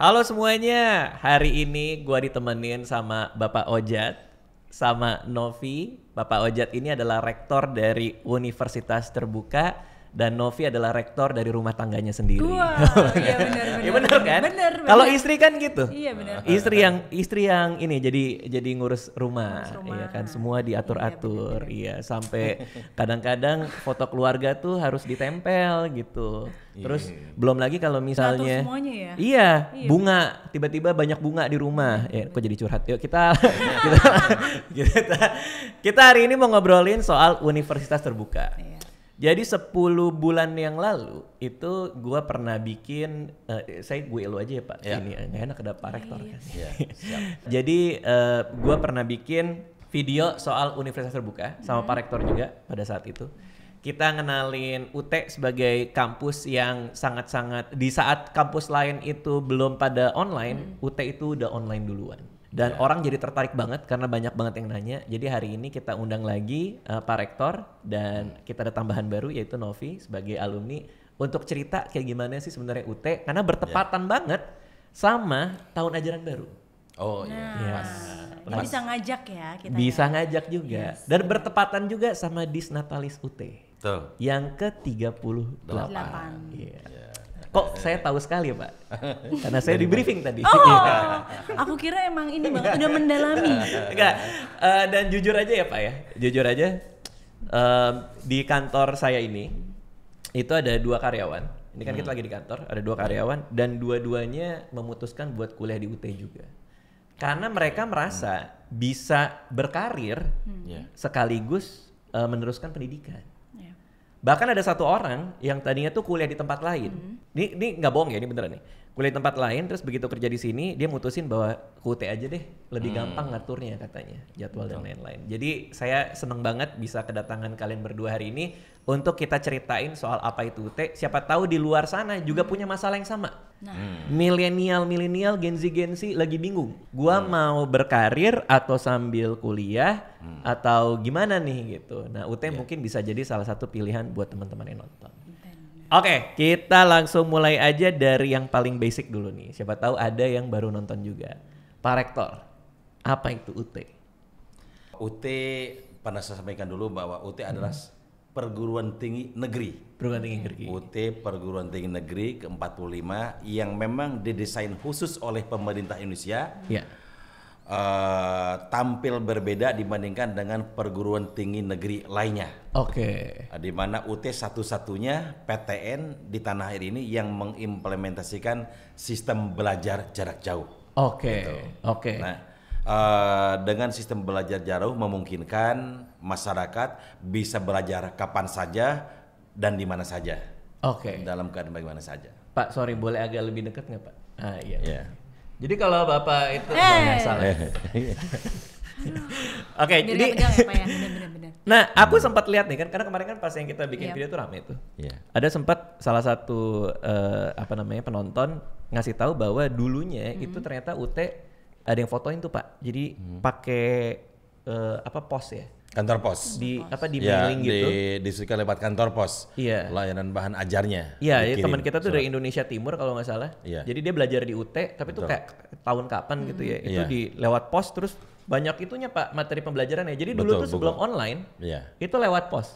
Halo semuanya, hari ini gue ditemenin sama Bapak Ojat, sama Novi. Bapak Ojat ini adalah rektor dari Universitas Terbuka dan Novi adalah rektor dari rumah tangganya sendiri. wow, iya benar benar. Iya benar kan? Benar. Kalau istri kan gitu. Iya benar. Istri yang istri yang ini jadi jadi ngurus rumah, ngurus rumah. iya kan semua iya, diatur-atur. Iya, iya sampai kadang-kadang foto keluarga tuh harus ditempel gitu. Iya, Terus yeah. Iya. belum lagi kalau misalnya ya? Iya, iya, bunga tiba-tiba banyak bunga di rumah. Ya, kok jadi curhat. Yuk kita kita, kita kita hari ini mau ngobrolin soal universitas terbuka. Jadi 10 bulan yang lalu itu gua pernah bikin uh, saya gue elu aja ya Pak. Yeah. Ini enggak enak ada Pak Rektor kan. Iya, yeah, iya. iya, siap. Jadi uh, gua pernah bikin video soal universitas terbuka sama yeah. Mm-hmm. Pak Rektor juga pada saat itu. Kita ngenalin UT sebagai kampus yang sangat-sangat di saat kampus lain itu belum pada online, mm. Mm-hmm. UT itu udah online duluan dan yeah. orang jadi tertarik banget karena banyak banget yang nanya. Jadi hari ini kita undang lagi uh, Pak Rektor dan hmm. kita ada tambahan baru yaitu Novi sebagai alumni untuk cerita kayak gimana sih sebenarnya UT karena bertepatan yeah. banget sama tahun ajaran baru. Oh iya. Nah, yeah. Yes. Jadi bisa ngajak ya kita. Bisa ya. ngajak juga yes. dan bertepatan juga sama Disnatalis UT. Betul. Yang ke-38. puluh delapan. Iya. Iya. Kok saya tahu sekali, ya Pak? Karena saya di briefing tadi. Oh, oh, oh. aku kira emang ini banget udah mendalami. Enggak. Uh, dan jujur aja ya, Pak ya. Jujur aja. Uh, di kantor saya ini itu ada dua karyawan. Ini kan hmm. kita lagi di kantor, ada dua karyawan dan dua-duanya memutuskan buat kuliah di UT juga. Karena mereka merasa hmm. bisa berkarir hmm. Ya. sekaligus uh, meneruskan pendidikan. Bahkan ada satu orang yang tadinya tuh kuliah di tempat lain. Hmm. Ini ini nggak bohong ya, ini beneran nih kuliah tempat lain terus begitu kerja di sini dia mutusin bahwa UTE aja deh lebih hmm. gampang ngaturnya katanya jadwal Betul. dan lain-lain. Jadi saya seneng banget bisa kedatangan kalian berdua hari ini untuk kita ceritain soal apa itu UT. Siapa tahu di luar sana juga hmm. punya masalah yang sama. Nah. Hmm. Milenial milenial Gen Z Gen Z lagi bingung. Gua hmm. mau berkarir atau sambil kuliah hmm. atau gimana nih gitu. Nah UT yeah. mungkin bisa jadi salah satu pilihan buat teman-teman yang nonton. Oke, okay, kita langsung mulai aja dari yang paling basic dulu nih. Siapa tahu ada yang baru nonton juga. Pak Rektor, apa itu UT? UT pernah saya sampaikan dulu bahwa UT adalah hmm. perguruan tinggi negeri. Perguruan tinggi negeri. UT perguruan tinggi negeri ke-45 yang memang didesain khusus oleh pemerintah Indonesia. Yeah uh, tampil berbeda dibandingkan dengan perguruan tinggi negeri lainnya. Oke. Okay. Di mana UT satu-satunya PTN di tanah air ini yang mengimplementasikan sistem belajar jarak jauh. Oke. Okay. Gitu. Oke. Okay. Nah, uh, dengan sistem belajar jauh memungkinkan masyarakat bisa belajar kapan saja dan di mana saja. Oke. Okay. Dalam keadaan bagaimana saja. Pak, sorry boleh agak lebih dekat nggak Pak? Ah iya. Yeah. Jadi kalau bapak itu hey. Eh. salah. Eh. Oke, jadi. ya, ya? Nah, aku hmm. sempat lihat nih kan, karena kemarin kan pas yang kita bikin yep. Iya. video itu rame itu. Yeah. Iya. Ada sempat salah satu uh, apa namanya penonton ngasih tahu bahwa dulunya -hmm. itu ternyata UT ada yang fotoin tuh pak. Jadi -hmm. pakai uh, apa pos ya? Kantor pos. Di pos. apa di ya, mailing gitu. Di di lewat kantor pos. Iya. Layanan bahan ajarnya. Iya, ya, teman kita tuh surat. dari Indonesia Timur kalau nggak salah. Iya. Jadi dia belajar di UT, tapi itu tuh kayak tahun kapan hmm. gitu ya. Itu iya. di lewat pos terus banyak itunya Pak materi pembelajaran ya. Jadi dulu tuh sebelum buku. online, iya. itu lewat pos.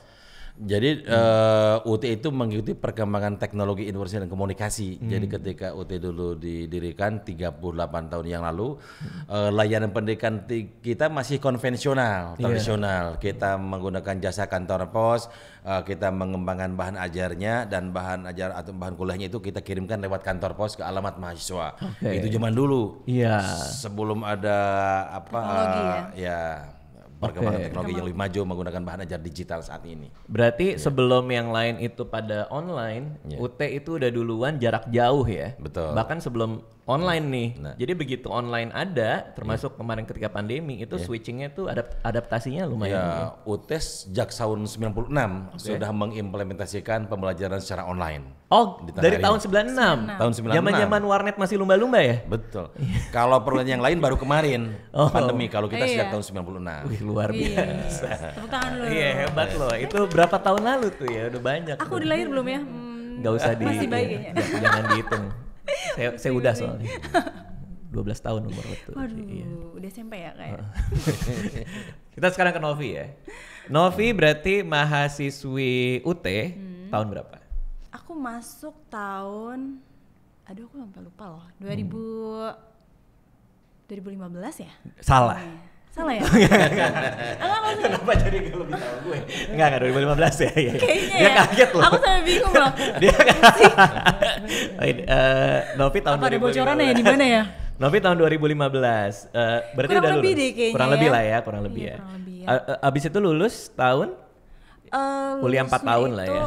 Jadi hmm. uh, eh, UT itu mengikuti perkembangan teknologi informasi dan komunikasi. Hmm. Jadi ketika UT dulu didirikan 38 tahun yang lalu, hmm. uh, layanan pendidikan kita masih konvensional, iya. tradisional. Kita menggunakan jasa kantor pos, uh, kita mengembangkan bahan ajarnya dan bahan ajar atau bahan kuliahnya itu kita kirimkan lewat kantor pos ke alamat mahasiswa. Okay. Itu zaman dulu. Iya. Yeah. Sebelum ada apa teknologi uh, ya. ya perkembangan okay. teknologi yang lebih maju menggunakan bahan ajar digital saat ini. Berarti yeah. sebelum yang lain itu pada online, yeah. UT itu udah duluan jarak jauh ya. Betul. Bahkan sebelum online nih. Nah. Jadi begitu online ada, termasuk yeah. kemarin ketika pandemi itu yeah. switchingnya tuh adapt adaptasinya lumayan. Ya, ya. UTES sejak tahun 96 okay. sudah mengimplementasikan pembelajaran secara online. Oh, dari tahun 96. 96. Tahun 96. Zaman-zaman warnet masih lumba-lumba ya? Betul. kalau perluan yang lain baru kemarin oh. pandemi kalau kita iya. sejak iya. tahun 96. Wih, luar iya. biasa. Iya. Tepuk tangan Iya, hebat loh. Itu berapa tahun lalu tuh ya? Udah banyak. Aku dilahir belum ya? Hmm, Gak usah di masih bayi ya. Jangan dihitung saya, saya udah soalnya. 12 tahun umur itu Waduh, iya. udah SMP ya kayak. Ya? Oh. Kita sekarang ke Novi ya. Novi berarti mahasiswi UT hmm. tahun berapa? Aku masuk tahun aduh aku sampai lupa loh. 2000 hmm. 2015 ya? Salah. Oh, ya. Salah ya? Enggak, enggak. Kenapa jadi gue lebih tahu gue? Enggak, enggak 2015 ya. Iya, iya. Kayaknya Dia ya. kaget loh. Aku sampai bingung loh. Dia uh, Novi tahun Apa 2015. ada bocorannya ya di mana ya? Novi tahun 2015. Eh, berarti kurang udah lebih lulus. Deh kayaknya, kurang ya. lebih lah ya, kurang iya, lebih ya. Kurang lebih ya. Eh, abis itu lulus tahun? Uh, kuliah 4 tahun lah ya.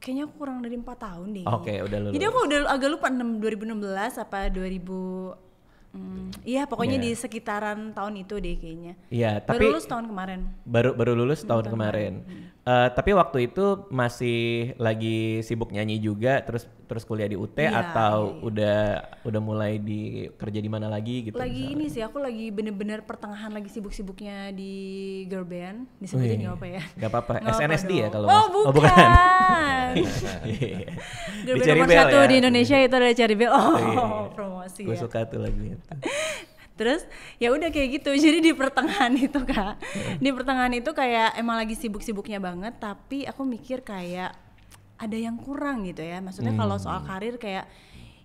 Kayaknya kurang dari 4 tahun deh. Oke, okay, udah lulus. Jadi aku udah agak lupa 6, 2016 apa 2000 Hmm. Iya, hmm, pokoknya yeah. di sekitaran tahun itu deh kayaknya. Iya, yeah, tapi baru lulus tahun kemarin. Baru baru lulus hmm, tahun, tahun kemarin. kemarin. Hmm. Uh, tapi waktu itu masih lagi sibuk nyanyi juga terus terus kuliah di UT yeah, atau yeah. Iya. udah udah mulai di kerja di mana lagi gitu lagi misalnya. ini sih aku lagi bener-bener pertengahan lagi sibuk-sibuknya di girl band oh, disebutin iya, nggak iya. apa ya Gak apa-apa SNSD ya kalau oh bukan, oh, bukan. girl band nomor satu ya. di Indonesia itu ada Cherry Bell oh, oh iya. promosi gue ya. suka tuh lagi terus ya udah kayak gitu jadi di pertengahan itu kak di pertengahan itu kayak emang lagi sibuk-sibuknya banget tapi aku mikir kayak ada yang kurang gitu ya maksudnya hmm. kalau soal karir kayak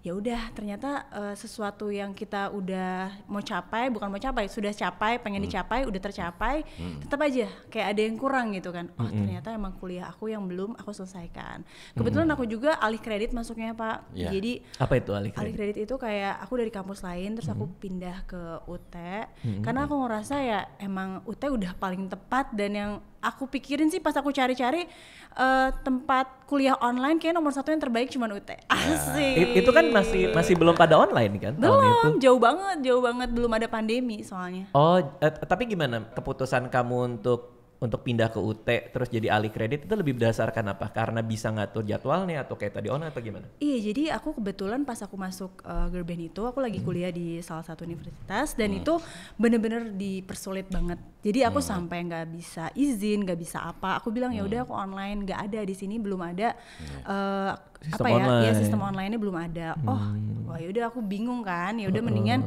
ya udah ternyata uh, sesuatu yang kita udah mau capai bukan mau capai sudah capai pengen hmm. dicapai udah tercapai hmm. tetap aja kayak ada yang kurang gitu kan oh hmm. ternyata emang kuliah aku yang belum aku selesaikan kebetulan hmm. aku juga alih kredit masuknya pak ya. jadi apa itu alih kredit alih kredit itu kayak aku dari kampus lain terus hmm. aku pindah ke UT hmm. karena aku ngerasa ya emang UT udah paling tepat dan yang aku pikirin sih pas aku cari-cari uh, tempat kuliah online kayak nomor satu yang terbaik cuma UT. Ya. Asik. Ya, itu kan masih masih belum pada online kan? Belum, tahun itu. jauh banget, jauh banget belum ada pandemi soalnya. Oh, eh, tapi gimana keputusan kamu untuk untuk pindah ke UT terus jadi ahli kredit itu lebih berdasarkan apa? Karena bisa ngatur jadwalnya atau kayak tadi online atau gimana? Iya, jadi aku kebetulan pas aku masuk uh, Gerben itu aku lagi hmm. kuliah di salah satu universitas dan hmm. itu bener-bener dipersulit banget. Jadi aku hmm. sampai nggak bisa izin, nggak bisa apa. Aku bilang ya hmm. udah aku online, nggak ada di sini belum ada hmm. uh, sistem apa ya iya, online. ya sistem belum ada oh, hmm. oh wah yaudah aku bingung kan yaudah uh -uh. mendingan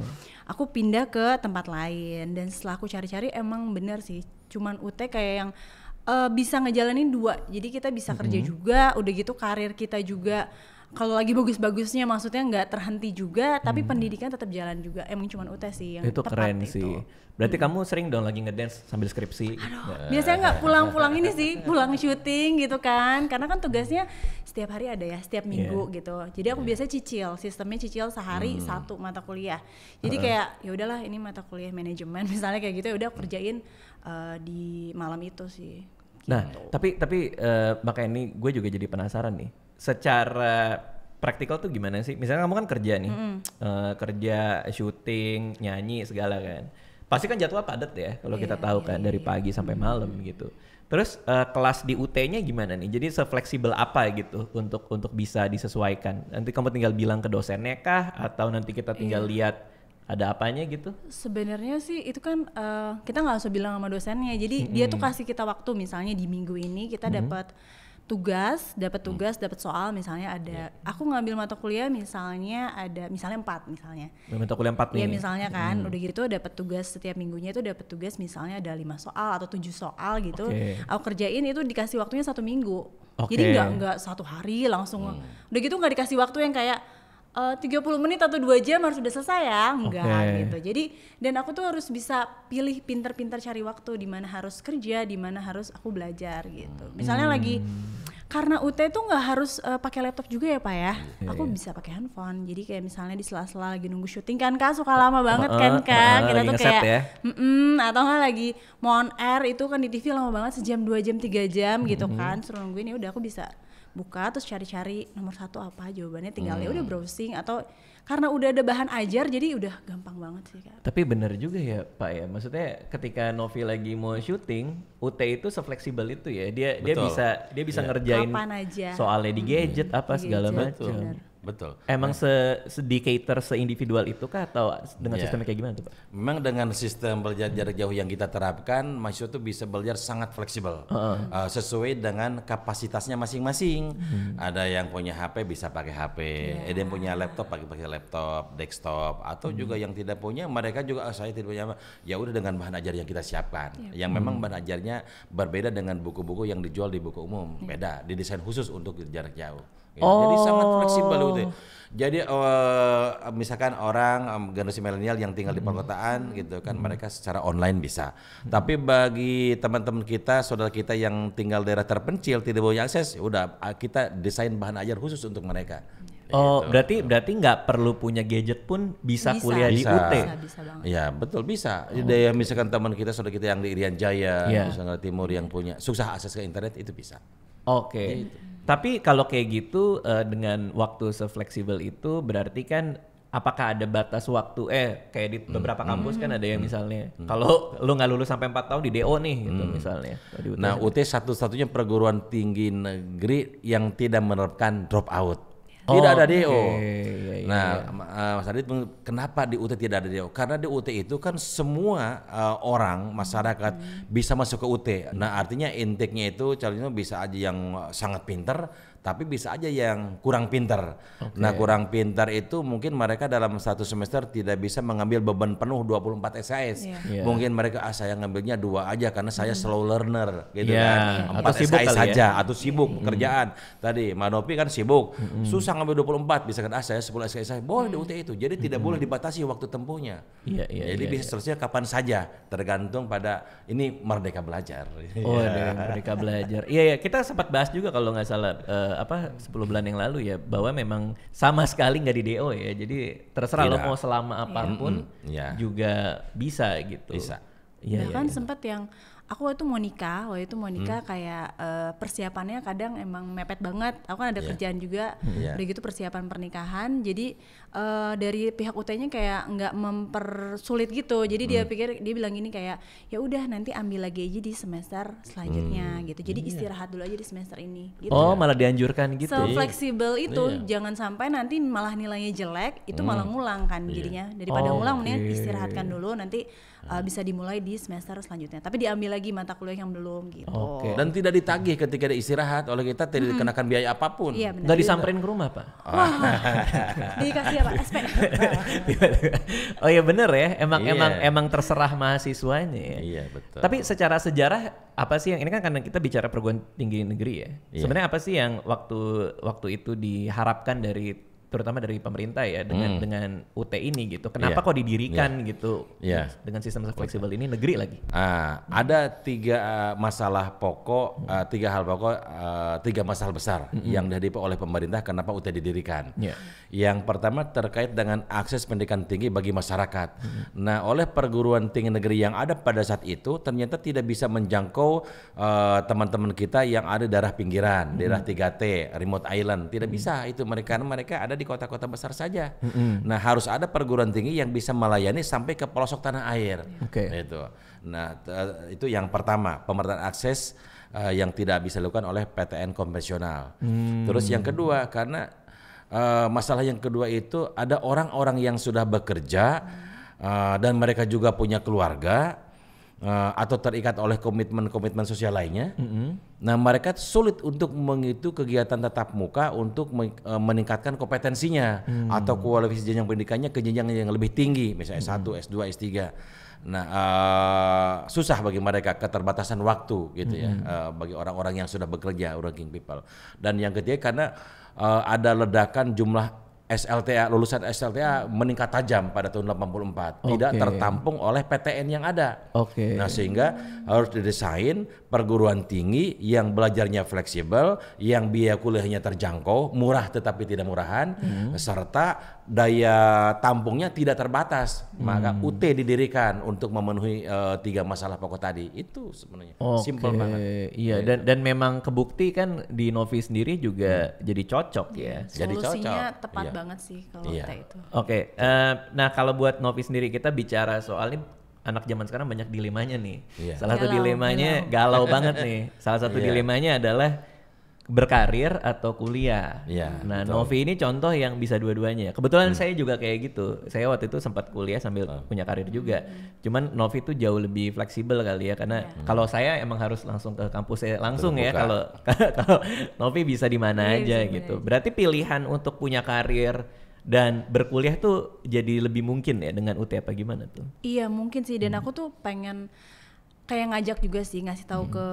aku pindah ke tempat lain dan setelah aku cari-cari emang bener sih cuman UT kayak yang uh, bisa ngejalanin dua jadi kita bisa -hmm. kerja mm-hmm. juga udah gitu karir kita juga kalau lagi bagus-bagusnya maksudnya nggak terhenti juga tapi hmm. pendidikan tetap jalan juga emang cuma UTS sih yang itu keren itu. sih berarti hmm. kamu sering dong lagi ngedance sambil skripsi aduh nah. biasanya nggak pulang-pulang ini sih pulang syuting gitu kan karena kan tugasnya setiap hari ada ya setiap iya. minggu yeah. gitu jadi aku yeah. biasanya cicil sistemnya cicil sehari hmm. satu mata kuliah jadi uh -uh. kayak ya udahlah ini mata kuliah manajemen misalnya kayak gitu ya udah hmm. kerjain uh, di malam itu sih Nah, gitu. tapi tapi uh, makanya ini gue juga jadi penasaran nih secara praktikal tuh gimana sih? Misalnya kamu kan kerja nih, mm uh, kerja syuting, nyanyi segala kan. Pasti kan jadwal padat ya kalau yeah, kita tahu kan yeah, dari iya. pagi sampai malam mm gitu. Terus uh, kelas di UT-nya gimana nih? Jadi sefleksibel apa gitu untuk untuk bisa disesuaikan? Nanti kamu tinggal bilang ke dosennya kah atau nanti kita tinggal yeah. lihat ada apanya gitu? Sebenarnya sih itu kan uh, kita nggak usah bilang sama dosennya. Jadi mm -hmm. dia tuh kasih kita waktu misalnya di minggu ini kita mm -hmm. dapat tugas, dapat hmm. tugas, hmm. dapat soal misalnya ada. Yeah. Aku ngambil mata kuliah misalnya ada misalnya empat misalnya. Mata kuliah empat iya, nih. Iya misalnya kan, hmm. udah gitu dapat tugas setiap minggunya itu dapat tugas misalnya ada lima soal atau tujuh soal gitu. Okay. Aku kerjain itu dikasih waktunya satu minggu. Okay. Jadi nggak nggak satu hari langsung. Hmm. Udah gitu nggak dikasih waktu yang kayak Eh, tiga puluh menit atau dua jam harus sudah selesai ya enggak okay. gitu jadi dan aku tuh harus bisa pilih pinter-pinter cari waktu di mana harus kerja di mana harus aku belajar gitu misalnya hmm. lagi karena UT tuh nggak harus uh, pakai laptop juga ya pak ya yeah, aku iya. bisa pakai handphone jadi kayak misalnya di sela-sela lagi nunggu syuting kan kak suka lama banget uh, kan kak uh, kita tuh kayak ya. atau nggak lagi mau on air itu kan di TV lama banget sejam dua jam tiga jam mm -hmm. gitu kan suruh nungguin ya udah aku bisa buka terus cari-cari nomor satu apa jawabannya tinggal ya hmm. ya udah browsing atau karena udah ada bahan ajar jadi udah gampang banget sih kak. Tapi bener juga ya pak ya maksudnya ketika Novi lagi mau syuting UT itu sefleksibel itu ya dia Betul. dia bisa dia bisa ya. ngerjain aja. soalnya di hmm. gadget hmm. apa segala macam. Betul. Emang nah. se sedikator seindividual itu kah atau dengan yeah. sistem kayak gimana tuh Pak? Memang dengan sistem belajar jarak jauh yang kita terapkan, mahasiswa itu bisa belajar sangat fleksibel. Uh -uh. Uh, sesuai dengan kapasitasnya masing-masing. Hmm. Ada yang punya HP bisa pakai HP, yeah. ada yang punya laptop pakai pakai laptop, desktop atau hmm. juga yang tidak punya mereka juga oh, saya tidak punya ya udah dengan bahan ajar yang kita siapkan. Yeah. Yang hmm. memang bahan ajarnya berbeda dengan buku-buku yang dijual di buku umum. Yeah. Beda, didesain khusus untuk jarak jauh. Oh. Jadi sangat oh. fleksibel gitu. Jadi uh, misalkan orang um, generasi milenial yang tinggal di hmm. perkotaan gitu kan hmm. mereka secara online bisa. Tapi bagi teman-teman kita, saudara kita yang tinggal daerah terpencil tidak punya akses, udah ah, kita desain bahan ajar khusus untuk mereka. Oh, gitu. berarti berarti nggak perlu punya gadget pun bisa, bisa kuliah bisa. di UT. Bisa, bisa Ya, betul bisa. Oh, Jadi ya, misalkan teman kita saudara kita yang di Irian Jaya, yeah. Sumatera Timur yang punya susah akses ke internet itu bisa. Oke. Okay. Gitu. Tapi kalau kayak gitu uh, dengan waktu sefleksibel itu berarti kan apakah ada batas waktu eh kayak di hmm, beberapa hmm. kampus kan hmm. kan ada yang hmm, misalnya hmm. kalau lu nggak lulus sampai 4 tahun di DO nih gitu hmm. misalnya. UT nah, UT satu-satunya perguruan tinggi negeri yang tidak menerapkan drop out. Tidak ada DO. Okay. Iya, iya, iya. Nah, eh, Mas Adit, kenapa di UT tidak ada DO? Karena di UT itu kan semua uh, orang masyarakat hmm. bisa masuk ke UT. Nah, artinya intake-nya itu calonnya bisa aja yang eh, sangat pinter tapi bisa aja yang kurang pinter. Okay. Nah, kurang pinter itu mungkin mereka dalam satu semester tidak bisa mengambil beban penuh 24 SIS. Yeah. Yeah. Mungkin mereka ah saya ngambilnya dua aja karena saya hmm. slow learner gitu yeah. kan. Empat atau saja ya? atau sibuk hmm. pekerjaan. Tadi Manopi kan sibuk, hmm. susah ngambil 24 bisa kan ah saya 10 SIS saya boleh hmm. di UT itu. Jadi hmm. tidak boleh dibatasi waktu tempuhnya. Yeah, yeah, Jadi yeah, bisa yeah. selesai kapan saja tergantung pada ini merdeka belajar. Oh, yeah. merdeka belajar. Iya yeah, ya, kita sempat bahas juga kalau nggak salah uh, apa 10 bulan yang lalu ya bahwa memang sama sekali nggak di DO ya. Jadi terserah Tidak. lo mau selama iya. apapun ya. juga bisa gitu. Bisa. Ya, Bahkan iya, ya, sempat yang aku waktu itu mau nikah, waktu itu mau nikah hmm. kayak uh, persiapannya kadang emang mepet banget. Aku kan ada yeah. kerjaan juga, yeah. udah gitu persiapan pernikahan. Jadi uh, dari pihak ut kayak nggak mempersulit gitu. Jadi hmm. dia pikir dia bilang gini kayak ya udah nanti ambil lagi aja di semester selanjutnya hmm. gitu. Jadi yeah. istirahat dulu aja di semester ini. Gitu. Oh malah dianjurkan gitu. So fleksibel yeah. itu, yeah. jangan sampai nanti malah nilainya jelek, itu hmm. malah ngulang kan iya. jadinya. Daripada oh, ngulang okay. istirahatkan dulu nanti Eh, bisa dimulai di semester selanjutnya. Tapi diambil lagi mata kuliah yang belum gitu. Oke. Okay. Dan tidak ditagih ketika ada istirahat oleh kita tidak hmm. dikenakan biaya apapun. Iya benar. disamperin ke rumah, Pak. Wah. Dikasih apa? SP. oh ya benar ya. Emang yeah. emang emang terserah mahasiswanya ya. Iya, betul. Tapi secara sejarah apa sih yang ini kan karena kita bicara perguruan tinggi negeri ya. Yeah. Sebenarnya apa sih yang waktu waktu itu diharapkan dari terutama dari pemerintah ya dengan hmm. dengan UT ini gitu. Kenapa yeah. kok didirikan yeah. gitu yeah. dengan sistem fleksibel ini negeri lagi? Uh, ada tiga eh, masalah pokok, uh, tiga hal pokok, uh, tiga masalah besar -hmm. hmm. yang dihadapi oleh pemerintah. Kenapa UT didirikan? Yeah. Yang pertama terkait dengan akses pendidikan tinggi bagi masyarakat. Hmm, -hmm. Nah, oleh perguruan tinggi negeri yang ada pada saat itu ternyata tidak bisa menjangkau teman-teman uh, kita yang ada daerah pinggiran, mm -hmm. daerah 3T, remote island, tidak -hmm. bisa itu mereka mereka ada di kota-kota besar saja. Mm -hmm. Nah, harus ada perguruan tinggi yang bisa melayani sampai ke pelosok tanah air. Iya. Oke. Okay. Itu. Nah, itu yang pertama, pemerataan akses uh, yang tidak bisa dilakukan oleh PTN konvensional. Hmm. Terus yang kedua, karena uh, masalah yang kedua itu ada orang-orang yang sudah bekerja uh, dan mereka juga punya keluarga uh, atau terikat oleh komitmen-komitmen sosial lainnya. Mm -hmm. Nah, mereka sulit untuk mengitu kegiatan tetap muka untuk me- uh, eh, meningkatkan kompetensinya mm. atau kualifikasi jenjang pendidikannya ke jenjang yang lebih tinggi, misalnya mm. S1, S2, S3. Nah, uh, susah bagi mereka keterbatasan waktu gitu mm -hmm. ya uh, bagi orang-orang yang sudah bekerja, working people. Dan yang ketiga karena uh, ada ledakan jumlah SLTA lulusan SLTA meningkat tajam pada tahun 84 okay. tidak tertampung oleh PTN yang ada. Oke. Okay. Nah, sehingga harus didesain perguruan tinggi yang belajarnya fleksibel, yang biaya kuliahnya terjangkau, murah tetapi tidak murahan hmm. serta daya tampungnya tidak terbatas, hmm. maka UT didirikan untuk memenuhi uh, tiga masalah pokok tadi. Itu sebenarnya okay. simple banget. Iya. iya, dan dan memang kebukti kan di Novi sendiri juga hmm. jadi cocok ya. Solusinya jadi cocok. tepat iya. banget sih kalau iya. itu. Oke, okay. uh, eh, nah kalau buat Novi sendiri kita bicara soal ini anak zaman sekarang banyak dilemanya nih. iya. Salah galau, satu dilemanya galau, galau banget nih. Salah satu iya. dilemanya adalah berkarir atau kuliah. Ya, nah, betul. Novi ini contoh yang bisa dua-duanya. Kebetulan hmm. saya juga kayak gitu. Saya waktu itu sempat kuliah sambil oh. punya karir juga. Hmm. Cuman Novi itu jauh lebih fleksibel kali ya karena hmm. kalau saya emang harus langsung ke kampus saya eh, langsung ya, Terbuka. ya kalau kalau Novi bisa di mana ya, aja gitu. Berarti pilihan untuk punya karir dan berkuliah tuh jadi lebih mungkin ya dengan UT apa gimana tuh? Iya, mungkin sih dan hmm. aku tuh pengen kayak ngajak juga sih ngasih tahu hmm. ke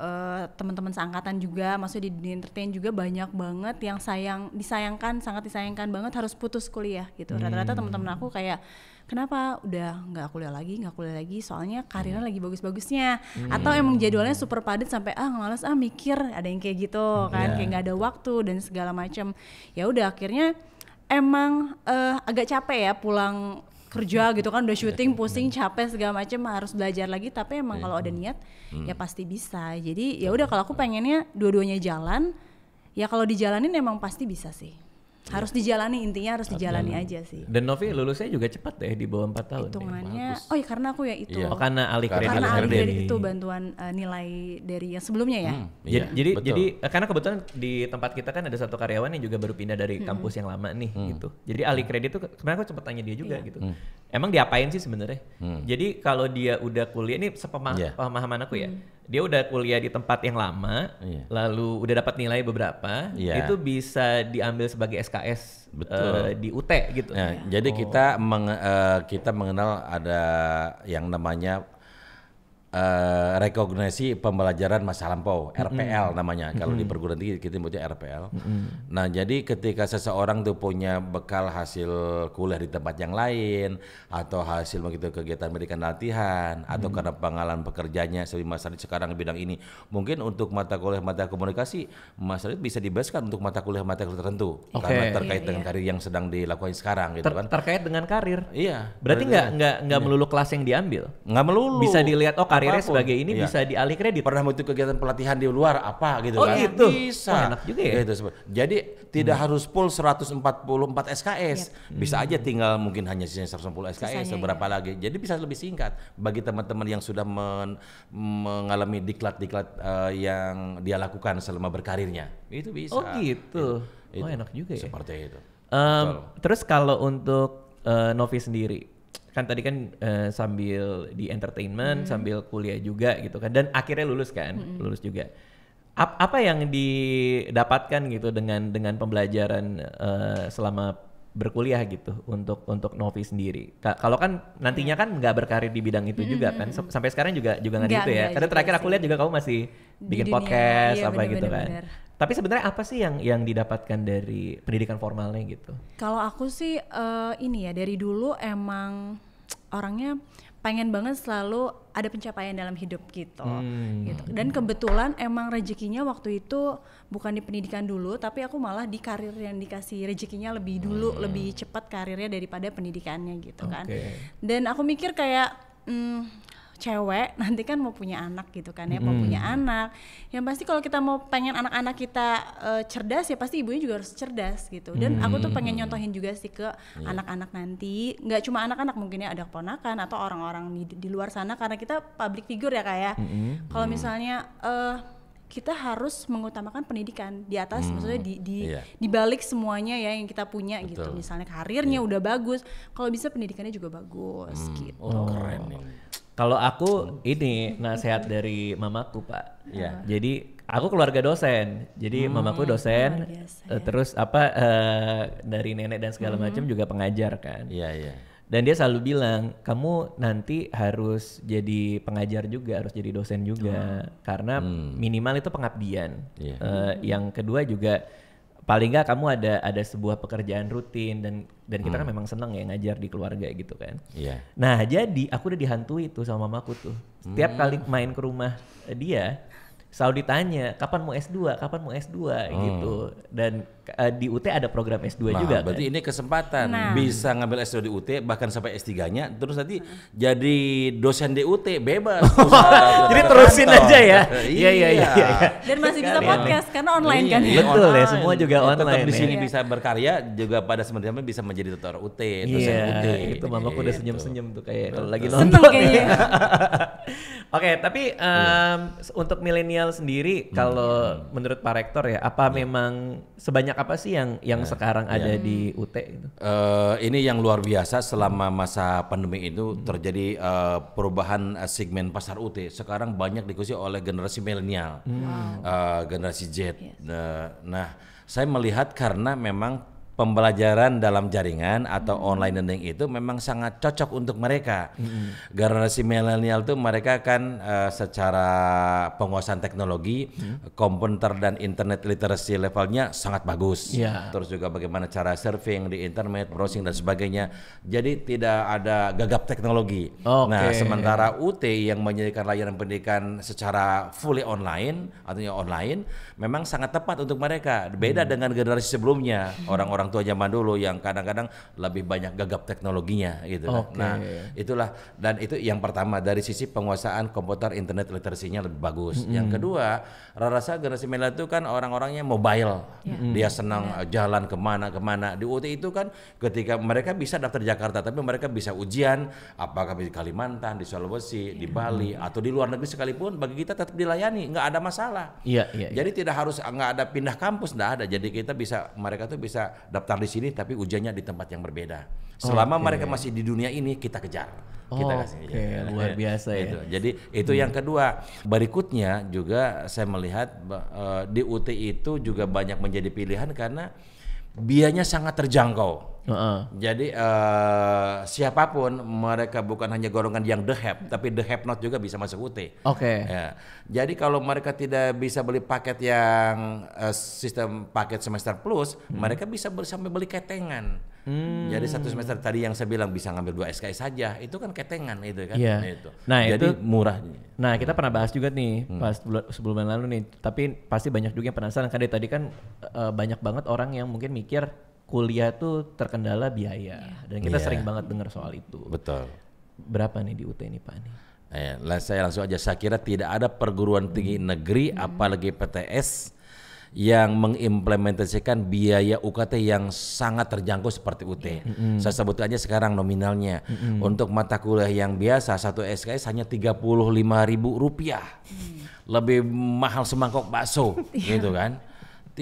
uh, teman-teman seangkatan juga maksudnya di dunia entertain juga banyak banget yang sayang disayangkan sangat disayangkan banget harus putus kuliah gitu rata hmm. rata-rata teman-teman aku kayak kenapa udah nggak kuliah lagi nggak kuliah lagi soalnya karirnya hmm. lagi bagus-bagusnya hmm. atau emang jadwalnya super padat sampai ah males ah mikir ada yang kayak gitu hmm, kan yeah. kayak nggak ada waktu dan segala macam ya udah akhirnya emang uh, agak capek ya pulang kerja iya. gitu kan udah iya, syuting iya, pusing capek segala macam harus belajar lagi tapi emang kalau ada niat hmm. ya pasti bisa jadi ya udah kalau aku pengennya dua-duanya jalan ya kalau dijalanin emang pasti bisa sih harus dijalani intinya harus dijalani aja sih. Dan Novi lulusnya juga cepat deh di bawah 4 tahun. Hitungannya oh ya karena aku ya itu. Iya. Oh karena alih karena kredit. Karena alih itu bantuan uh, nilai dari yang sebelumnya ya. Hmm, iya, jadi betul. jadi eh, karena kebetulan di tempat kita kan ada satu karyawan yang juga baru pindah dari hmm. kampus yang lama nih hmm. gitu. Jadi alih kredit itu sebenarnya aku cepat tanya dia juga iya. gitu. Hmm. Emang diapain sih sebenarnya? Hmm. Jadi kalau dia udah kuliah ini sepemahaman iya. yeah. aku ya. Hmm dia udah kuliah di tempat yang lama, yeah. lalu udah dapat nilai beberapa, iya. itu bisa diambil sebagai SKS Betul. Uh, di UT gitu. Yeah. Yeah. Jadi oh. kita meng, uh, eh, kita mengenal ada yang namanya uh, rekognisi pembelajaran masa lampau RPL mm-hmm. namanya kalau mm-hmm. di perguruan tinggi kita nyebutnya RPL. Mm-hmm. Nah jadi ketika seseorang tuh punya bekal hasil kuliah di tempat yang lain atau hasil begitu kegiatan pendidikan latihan mm-hmm. atau karena pengalaman pekerjanya sebagai Mas sekarang di bidang ini mungkin untuk mata kuliah mata komunikasi Mas Adit bisa dibebaskan untuk mata kuliah mata kuliah tertentu okay. karena iya, terkait yeah, dengan yeah. karir yang sedang dilakukan sekarang gitu Ter- kan. Terkait dengan karir. Iya. Berarti nggak nggak nggak iya. melulu kelas yang diambil. Nggak melulu. Bisa dilihat oh karir karirnya apapun. sebagai ini iya. bisa dialih kredit. Pernah mengikuti kegiatan pelatihan di luar apa gitu oh, kan. gitu. Bisa. enak juga ya. Gitu. Jadi hmm. tidak harus full 144 SKS. Iya. Hmm. Bisa aja tinggal mungkin hanya sisanya 110 SKS Sisanya, seberapa ya. lagi. Jadi bisa lebih singkat bagi teman-teman yang sudah men mengalami diklat-diklat uh, yang dia lakukan selama berkarirnya. Itu bisa. Oh gitu. Ya. oh enak juga ya. Seperti itu. Um, terus kalau untuk uh, Novi sendiri kan tadi kan uh, sambil di entertainment hmm. sambil kuliah juga gitu kan dan akhirnya lulus kan hmm. lulus juga A apa yang didapatkan gitu dengan dengan pembelajaran uh, selama berkuliah gitu untuk untuk Novi sendiri. kalau kan nantinya kan nggak berkarir di bidang itu -hmm. juga kan S sampai sekarang juga juga nggak gitu ya. Karena terakhir aku lihat juga kamu masih bikin dunia, podcast iya, apa bener, gitu bener, kan. Tapi sebenarnya apa sih yang yang didapatkan dari pendidikan formalnya gitu? Kalau aku sih uh, ini ya dari dulu emang orangnya pengen banget selalu ada pencapaian dalam hidup gitu. Hmm. gitu. Dan kebetulan emang rezekinya waktu itu bukan di pendidikan dulu, tapi aku malah di karir yang dikasih rezekinya lebih dulu, hmm. lebih cepat karirnya daripada pendidikannya gitu okay. kan. Dan aku mikir kayak hmm, cewek nanti kan mau punya anak gitu kan ya hmm. mau punya anak yang pasti kalau kita mau pengen anak-anak kita uh, cerdas ya pasti ibunya juga harus cerdas gitu dan hmm. aku tuh pengen nyontohin juga sih ke iya. anak-anak yeah. nanti nggak cuma anak-anak mungkin ya ada keponakan atau orang-orang di, di luar sana karena kita public figure ya kayak hmm. Ya. kalau misalnya uh, kita harus mengutamakan pendidikan di atas hmm. maksudnya di di yeah. dibalik balik semuanya ya yang kita punya gitu. Betul. gitu misalnya karirnya yeah. udah bagus kalau bisa pendidikannya juga bagus hmm. gitu oh, keren nih kalau aku hmm. ini nasihat dari mamaku pak. Iya. Jadi aku keluarga dosen, jadi hmm. mamaku dosen, biasa, eh, ya. terus apa uh, dari nenek dan segala hmm. macam juga pengajar kan. Iya iya. Dan dia selalu bilang kamu nanti harus jadi pengajar juga, harus jadi dosen juga, hmm. karena hmm. minimal itu pengabdian. Yeah. Iya. Uh, yang kedua juga paling nggak kamu ada ada sebuah pekerjaan rutin dan dan kita kan hmm. kan memang seneng ya ngajar di keluarga gitu kan. Iya. Yeah. Nah jadi aku udah dihantui tuh sama mamaku tuh. Setiap hmm. kali main ke rumah dia selalu ditanya kapan mau S2, kapan mau S2 hmm. gitu. Dan Eh, di UT ada program S2 nah, juga. Berarti kan? ini kesempatan nah. bisa ngambil S2 di UT bahkan sampai S3-nya terus nanti hmm. jadi dosen di UT bebas. jadi terusin kantor. aja ya. Iya iya iya, iya iya iya Dan masih bisa podcast karena online kan. Iya, Betul ya, online. ya, semua juga ya, online. Tetap di ya. sini ya. bisa berkarya juga pada sementara bisa menjadi tutor UT, dosen yeah, UT. Itu mamaku udah gitu. senyum-senyum tuh kayak Betul lagi nonton. Ya. kayaknya. Oke, tapi um, untuk milenial sendiri hmm. kalau menurut Pak Rektor ya apa memang sebanyak sebanyak apa sih yang yang nah, sekarang iya. ada di UT itu? Uh, eh, ini yang luar biasa selama masa pandemi itu hmm. terjadi uh, perubahan uh, segmen pasar UT. Sekarang banyak diikuti oleh generasi milenial, hmm. uh, generasi Z. Yes. Uh, nah, saya melihat karena memang pembelajaran dalam jaringan atau hmm. online learning itu memang sangat cocok untuk mereka. Hmm. Generasi milenial tuh mereka kan uh, secara penguasaan teknologi, hmm. komputer dan internet literasi levelnya sangat bagus. Yeah. Terus juga bagaimana cara surfing di internet, browsing dan sebagainya. Jadi tidak ada gagap teknologi. Okay. Nah, sementara UT yang menyediakan layanan pendidikan secara fully online artinya online memang sangat tepat untuk mereka. Beda hmm. dengan generasi sebelumnya, orang-orang orang tua zaman dulu yang kadang-kadang lebih banyak gagap teknologinya gitu. Kan. Okay. Nah, itulah dan itu yang pertama dari sisi penguasaan komputer internet literasinya lebih bagus. Mm -hmm. Yang kedua, rasa generasi milenial itu kan orang-orangnya mobile. Yeah. Dia senang yeah. jalan kemana kemana. Di UT itu kan ketika mereka bisa daftar di Jakarta, tapi mereka bisa ujian apakah di Kalimantan, di Sulawesi, yeah. di Bali atau di luar negeri sekalipun bagi kita tetap dilayani, nggak ada masalah. Iya, yeah, yeah, Jadi tidak harus nggak ada pindah kampus, nggak ada. Jadi kita bisa mereka tuh bisa daftar di sini tapi ujiannya di tempat yang berbeda. Selama okay. mereka masih di dunia ini kita kejar. Oh, kita kasih. Okay. Ya. Luar ya, biasa ya. Itu. Jadi itu hmm. yang kedua. Berikutnya juga saya melihat uh, di UT itu juga banyak menjadi pilihan karena biayanya sangat terjangkau. Uh-uh. Jadi uh, siapapun mereka bukan hanya golongan yang the have, tapi the have not juga bisa masuk UT. Oke. Okay. Ya. Jadi kalau mereka tidak bisa beli paket yang uh, sistem paket semester plus, hmm. mereka bisa sampai beli ketengan. Hmm. Jadi satu semester tadi yang saya bilang bisa ngambil dua SKS saja, itu kan ketengan itu kan. Yeah. Nah, itu. Nah Jadi itu murah. Nah kita pernah bahas juga nih hmm. pas bulan, sebelum lalu nih, tapi pasti banyak juga yang penasaran karena tadi kan uh, banyak banget orang yang mungkin mikir kuliah tuh terkendala biaya yeah. dan kita yeah. sering banget dengar soal itu. Betul. Berapa nih di UT ini Pak nih? Eh, saya langsung aja saya kira tidak ada perguruan tinggi hmm. negeri hmm. apalagi PTS yang mengimplementasikan biaya UKT yang sangat terjangkau seperti UT. Mm-hmm. Iya. Saya sebut aja sekarang nominalnya. Mm-hmm. Untuk mata kuliah yang biasa satu SKS hanya Rp35.000. Mm. Lebih mahal semangkok bakso iya. gitu kan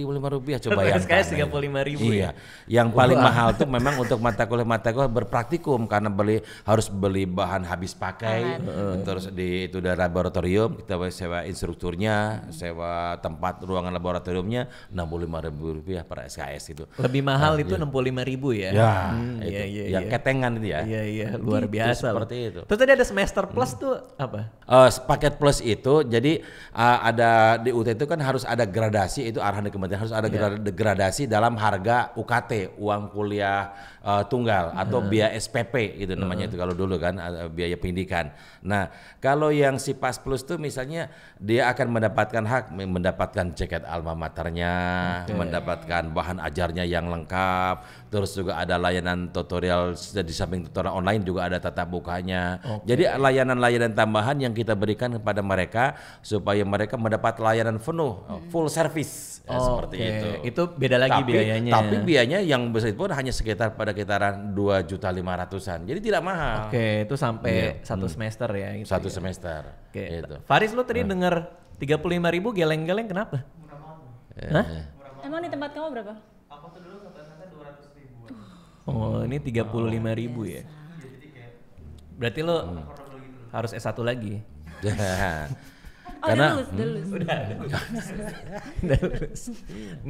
lima rupiah coba ya. SKS tiga puluh lima ribu. Iya, ya? yang paling mahal tuh memang untuk mata kuliah mata kuliah berpraktikum karena beli harus beli bahan habis pakai, eh, terus di itu dari laboratorium kita sewa instrukturnya, sewa tempat ruangan laboratoriumnya enam puluh lima ribu rupiah per SKS itu. Lebih mahal nah, itu iya. enam puluh lima ribu ya. Ya, hmm, itu. Iya, iya, yang iya. ketengan itu ya. Iya iya, luar gitu, biasa. Seperti itu. Terus tadi ada semester plus hmm. tuh apa? Uh, paket plus itu jadi uh, ada di UT itu kan harus ada gradasi itu arahan ke kementerian harus ada yeah. Iya. gradasi dalam harga UKT, uang kuliah uh, tunggal atau hmm. biaya SPP itu namanya hmm. itu kalau dulu kan uh, biaya pendidikan. Nah, kalau yang si pas plus tuh misalnya dia akan mendapatkan hak mendapatkan jaket alma maternya, okay. mendapatkan bahan ajarnya yang lengkap, terus juga ada layanan tutorial di samping tutorial online juga ada tatap bukanya. Okay. Jadi layanan-layanan tambahan yang kita berikan kepada mereka supaya mereka mendapat layanan penuh eh, hmm. full service oh, seperti okay. itu. Itu beda lagi tapi, biayanya. Tapi biayanya yang besar itu pun hanya sekitar pada ada kitaran dua juta lima ratusan. Jadi tidak mahal. Oke, okay, itu sampai yeah. satu hmm. semester ya. Gitu satu ya. semester. Oke. Okay. Gitu. Faris lu tadi hmm. denger tiga puluh lima ribu geleng-geleng kenapa? Iya. Murah banget. Hah? Emang di tempat kamu berapa? Aku tuh dulu kebanyakan dua ratus ribu. Oh, ini tiga puluh lima ribu oh, ya. Berarti lo hmm. harus S1 lagi. Oh, karena udah lulus, udah lulus. Udah, udah lulus. udah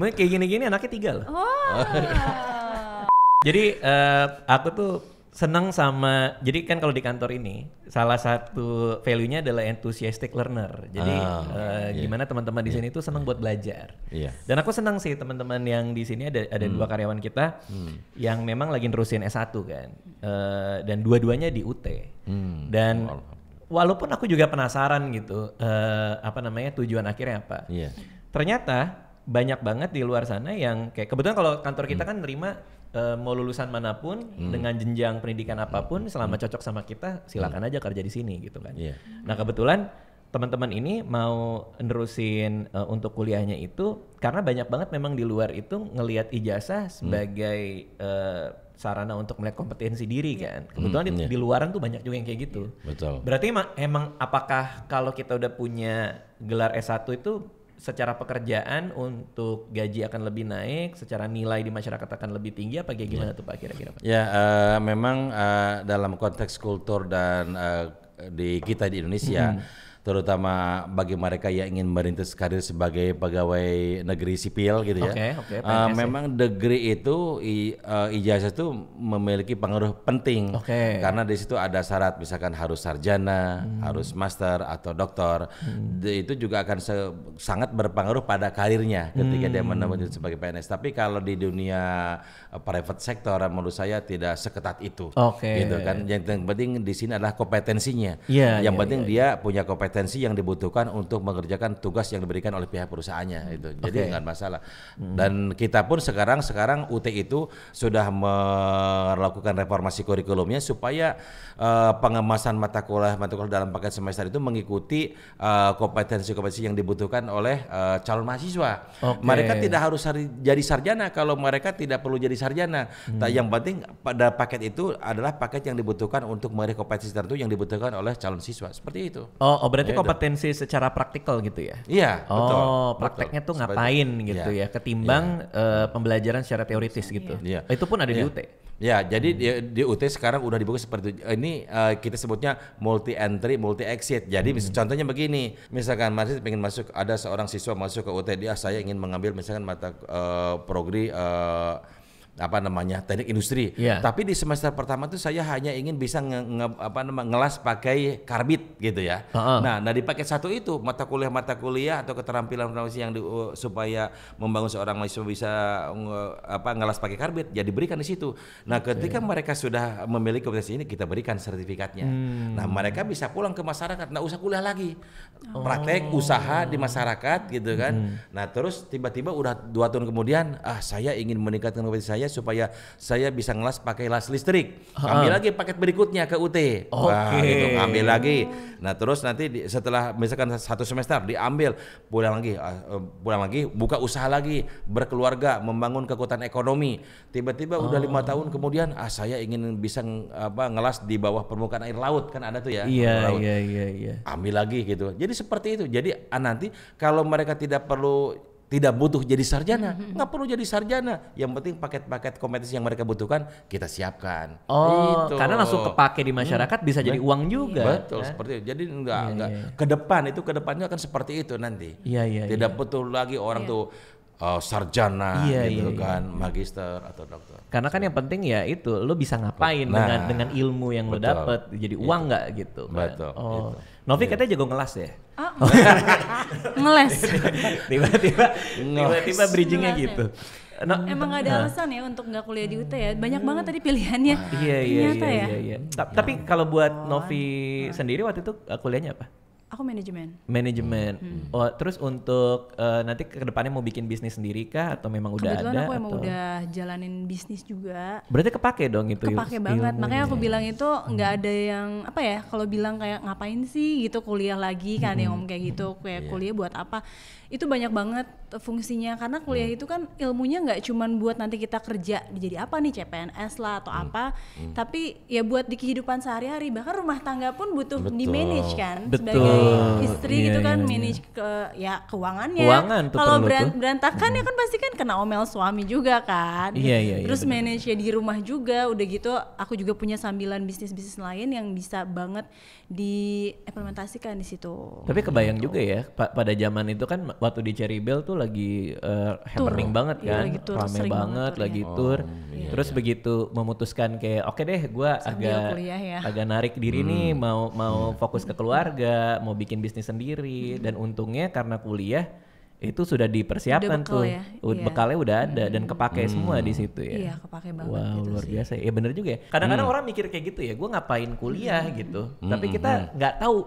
lulus. kayak gini-gini anaknya tiga loh. Oh. Jadi uh, aku tuh senang sama jadi kan kalau di kantor ini salah satu value-nya adalah enthusiastic learner. Jadi ah, uh, eh, yeah. gimana teman-teman di iya. sini yeah. tuh senang yeah. buat belajar. Yeah. Dan aku senang sih teman-teman yang di sini ada ada hmm. dua karyawan kita hmm. yang memang lagi nerusin S1 kan. Uh, dan dua-duanya di UT. Hmm. Dan walaupun aku juga penasaran gitu uh, apa namanya tujuan akhirnya apa. Yeah. Ternyata banyak banget di luar sana yang kayak kebetulan kalau kantor kita hmm. kan nerima uh, mau lulusan manapun hmm. dengan jenjang pendidikan apapun selama cocok sama kita silakan hmm. aja kerja di sini gitu kan. Yeah. Nah kebetulan teman-teman ini mau nerusin uh, untuk kuliahnya itu karena banyak banget memang di luar itu ngelihat ijazah hmm. sebagai hmm. uh, sarana untuk melihat kompetensi diri iya. kan. Kebetulan hmm, di, yeah. di luaran tuh banyak juga yang kayak gitu. Iya, betul. Berarti emang, emang apakah kalau kita udah punya gelar S1 itu secara pekerjaan untuk gaji akan lebih naik, secara nilai di masyarakat akan lebih tinggi apa kayak iya. gimana yeah. tuh Pak kira-kira Pak? Ya, yeah, uh, memang uh, dalam konteks kultur dan uh, di kita di Indonesia -hmm terutama bagi mereka yang ingin merintis karir sebagai pegawai negeri sipil gitu ya. Okay, okay, uh, memang degree itu uh, ijazah itu memiliki pengaruh penting okay. karena di situ ada syarat misalkan harus sarjana, hmm. harus master atau doktor. Hmm. Itu juga akan sangat berpengaruh pada karirnya ketika hmm. dia menempuh sebagai PNS. Tapi kalau di dunia eh, private sector menurut saya tidak seketat itu. Oke. Okay. Gitu kan. Yang penting di sini adalah kompetensinya. Yeah, yang yeah, penting yeah, dia iya. punya kompetensi kompetensi yang dibutuhkan untuk mengerjakan tugas yang diberikan oleh pihak perusahaannya itu. Jadi okay. nggak masalah. Hmm. Dan kita pun sekarang sekarang UT itu sudah melakukan reformasi kurikulumnya supaya uh, pengemasan mata kuliah mata kuliah dalam paket semester itu mengikuti kompetensi eh, kompetensi-kompetensi yang dibutuhkan oleh uh, calon mahasiswa. Okay. Mereka tidak harus jadi sarjana kalau mereka tidak perlu jadi sarjana. Hmm. Yang penting pada paket itu adalah paket yang dibutuhkan untuk mereka kompetensi tertentu yang dibutuhkan oleh calon siswa. Seperti itu. Oh, oh berarti Berarti ya, kompetensi itu. secara praktikal gitu ya? Iya. Oh, betul, prakteknya betul. tuh ngapain Seperti, gitu iya. ya? ketimbang ya. Uh, pembelajaran secara teoritis iya. gitu. Iya. Itu pun ada di UT. Ya, iya, jadi hmm. di, di UT sekarang udah dibuka seperti ini uh, kita sebutnya multi entry, multi exit. Jadi hmm. contohnya begini, misalkan masih ingin masuk ada seorang siswa masuk ke UT dia ah, saya ingin mengambil misalkan mata uh, eh, progri uh, apa namanya teknik industri. Yeah. Tapi di semester pertama itu saya hanya ingin bisa nge, nge, apa namanya ngelas pakai karbit gitu ya. Uh-uh. Nah, nah di paket satu itu mata kuliah mata kuliah atau keterampilan profesi yang di, uh, supaya membangun seorang mahasiswa bisa nge, apa ngelas pakai karbit ya diberikan di situ. Nah, ketika okay. mereka sudah memiliki kompetensi ini kita berikan sertifikatnya. Hmm. Nah, mereka bisa pulang ke masyarakat, nggak usah kuliah lagi. Oh. Praktek usaha di masyarakat gitu kan. Hmm. Nah, terus tiba-tiba udah dua tahun kemudian ah saya ingin meningkatkan kompetensi saya saya supaya saya bisa ngelas pakai las listrik. Ambil lagi paket berikutnya ke UT. Oke. Okay. Gitu. Nah, Ambil lagi. Nah terus nanti di, setelah misalkan satu semester diambil pulang lagi, uh, pulang lagi, buka usaha lagi, berkeluarga, membangun kekuatan ekonomi. Tiba-tiba udah lima oh. tahun kemudian, ah saya ingin bisa apa ngelas di bawah permukaan air laut kan ada tuh ya. Iya iya, iya iya. Ambil lagi gitu. Jadi seperti itu. Jadi ah, nanti kalau mereka tidak perlu tidak butuh jadi sarjana, mm nggak perlu jadi sarjana. Yang penting paket-paket kompetisi yang mereka butuhkan kita siapkan. Oh, gitu. karena langsung kepake di masyarakat hmm. bisa jadi uang juga. Betul, ya? seperti itu. Jadi enggak yeah, enggak yeah. Iya. ke depan itu ke depannya akan seperti itu nanti. Iya, yeah, iya. tidak yeah. butuh lagi orang yeah. tuh Oh, sarjana iya, gitu iya, iya. kan, iya. magister atau dokter. Karena kan yang penting ya itu lo bisa ngapain nah, dengan dengan ilmu yang betul, lo dapet jadi uang nggak gitu. Kan? Oh, gitu. Novi iya. katanya jago ngelas ya. Oh. ngeles. Tiba-tiba tiba-tiba bridgingnya ya. gitu. No, nah, Emang nah, ada nah. alasan ya untuk nggak kuliah di UT ya. Banyak banget tadi pilihannya. Iya iya iya, ya. iya, iya iya. Tapi ya. kalau buat Novi sendiri waktu itu eh, kuliahnya apa? Aku manajemen. Manajemen. Hmm. hmm. Oh, terus untuk uh, nanti kedepannya mau bikin bisnis sendiri kah atau memang udah Kebetulan ada? Kebetulan aku emang atau? udah jalanin bisnis juga. Berarti kepake dong itu. Kepake banget. Ilmunya. Makanya aku bilang itu hmm. nggak hmm. ada yang apa ya? Kalau bilang kayak ngapain sih gitu kuliah lagi kan hmm. yang om kayak gitu kayak yeah. kuliah buat apa? itu banyak banget fungsinya karena kuliah hmm. itu kan ilmunya nggak cuman buat nanti kita kerja jadi apa nih CPNS lah atau hmm. apa hmm. tapi ya buat di kehidupan sehari-hari bahkan rumah tangga pun butuh Betul. di manage kan Betul. sebagai iya, istri yeah, gitu kan yeah, iya. manage yeah. ke ya keuangannya Keuangan kalau berant berantakan ya hmm. kan pasti kan kena omel suami juga kan iya, iya, iya terus yeah, manage ya di rumah juga udah gitu aku juga punya sambilan bisnis-bisnis lain yang bisa banget diimplementasikan di situ tapi kebayang gitu. juga ya pa pada zaman itu kan waktu di Cherry Bell tuh lagi uh, happening tour. banget iya, kan, iya, tour, rame banget, lagi tour. Oh, iya, Terus iya. begitu memutuskan kayak oke okay deh, gue agak ya. agak narik diri hmm. nih, mau mau hmm. fokus ke keluarga, mau bikin bisnis sendiri. Hmm. Dan untungnya karena kuliah itu sudah dipersiapkan udah bekal tuh, ya? Iya. bekalnya udah ada hmm. dan kepake hmm. semua di hmm. situ ya. Iya, kepake banget. Wow, gitu luar biasa ya. Bener juga ya. Kadang-kadang hmm. orang mikir kayak gitu ya, gue ngapain kuliah hmm. gitu. Hmm. Tapi kita hmm. nggak hmm. tahu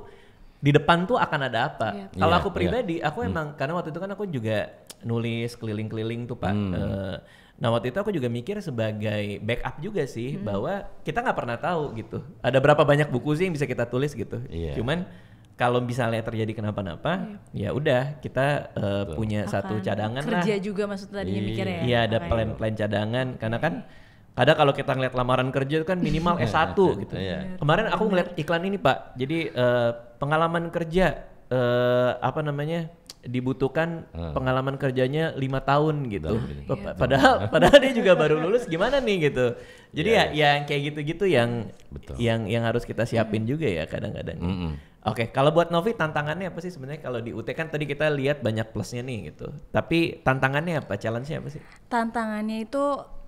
di depan tuh akan ada apa. Yeah. Kalau yeah, aku iya. pribadi, yeah. aku hmm. emang hmm. karena waktu itu kan aku juga nulis keliling-keliling tuh pak. Hmm. Uh, nah waktu itu aku juga mikir sebagai backup juga sih hmm. bahwa kita nggak pernah tahu gitu. Ada berapa banyak buku sih yang bisa kita tulis gitu. Yeah. Cuman kalau misalnya terjadi kenapa-napa, iya. ya udah kita uh, punya Akan satu cadangan kerja lah. Kerja juga maksudnya tadinya mikirnya. Ya? Iya ada plan-plan cadangan karena kan. Kadang kalau kita ngeliat lamaran kerja itu kan minimal iya, S1 iya, gitu. Yeah. Kemarin aku ngeliat iklan ini Pak. Jadi uh, pengalaman kerja uh, apa namanya? dibutuhkan hmm. pengalaman kerjanya lima tahun gitu. Iya. padahal padahal dia juga baru lulus gimana nih gitu. Jadi yeah. ya yang kayak gitu-gitu yang Betul. yang yang harus kita siapin juga ya kadang-kadang. Mm -mm. Oke, okay, kalau buat Novi tantangannya apa sih sebenarnya kalau di UT kan tadi kita lihat banyak plusnya nih gitu. Tapi tantangannya apa? Challenge-nya apa sih? Tantangannya itu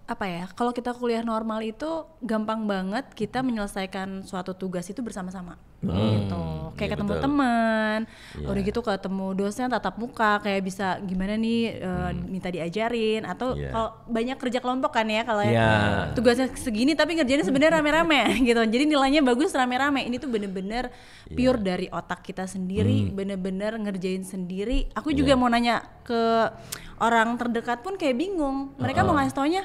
apa ya kalau kita kuliah normal itu gampang banget kita menyelesaikan suatu tugas itu bersama-sama hmm, gitu kayak ya ketemu teman ya. udah gitu ketemu dosen tatap muka kayak bisa gimana nih uh, hmm. minta diajarin atau ya. kalau banyak kerja kelompok kan ya kalau ya iya. tugasnya segini tapi ngerjainnya sebenarnya rame-rame gitu jadi nilainya bagus rame-rame ini tuh bener-bener pure iya. pure dari otak kita sendiri bener hmm. bener-bener ngerjain sendiri aku iya. juga ya. mau nanya ke orang terdekat pun kayak bingung mereka uh -uh. mau ngasih taunya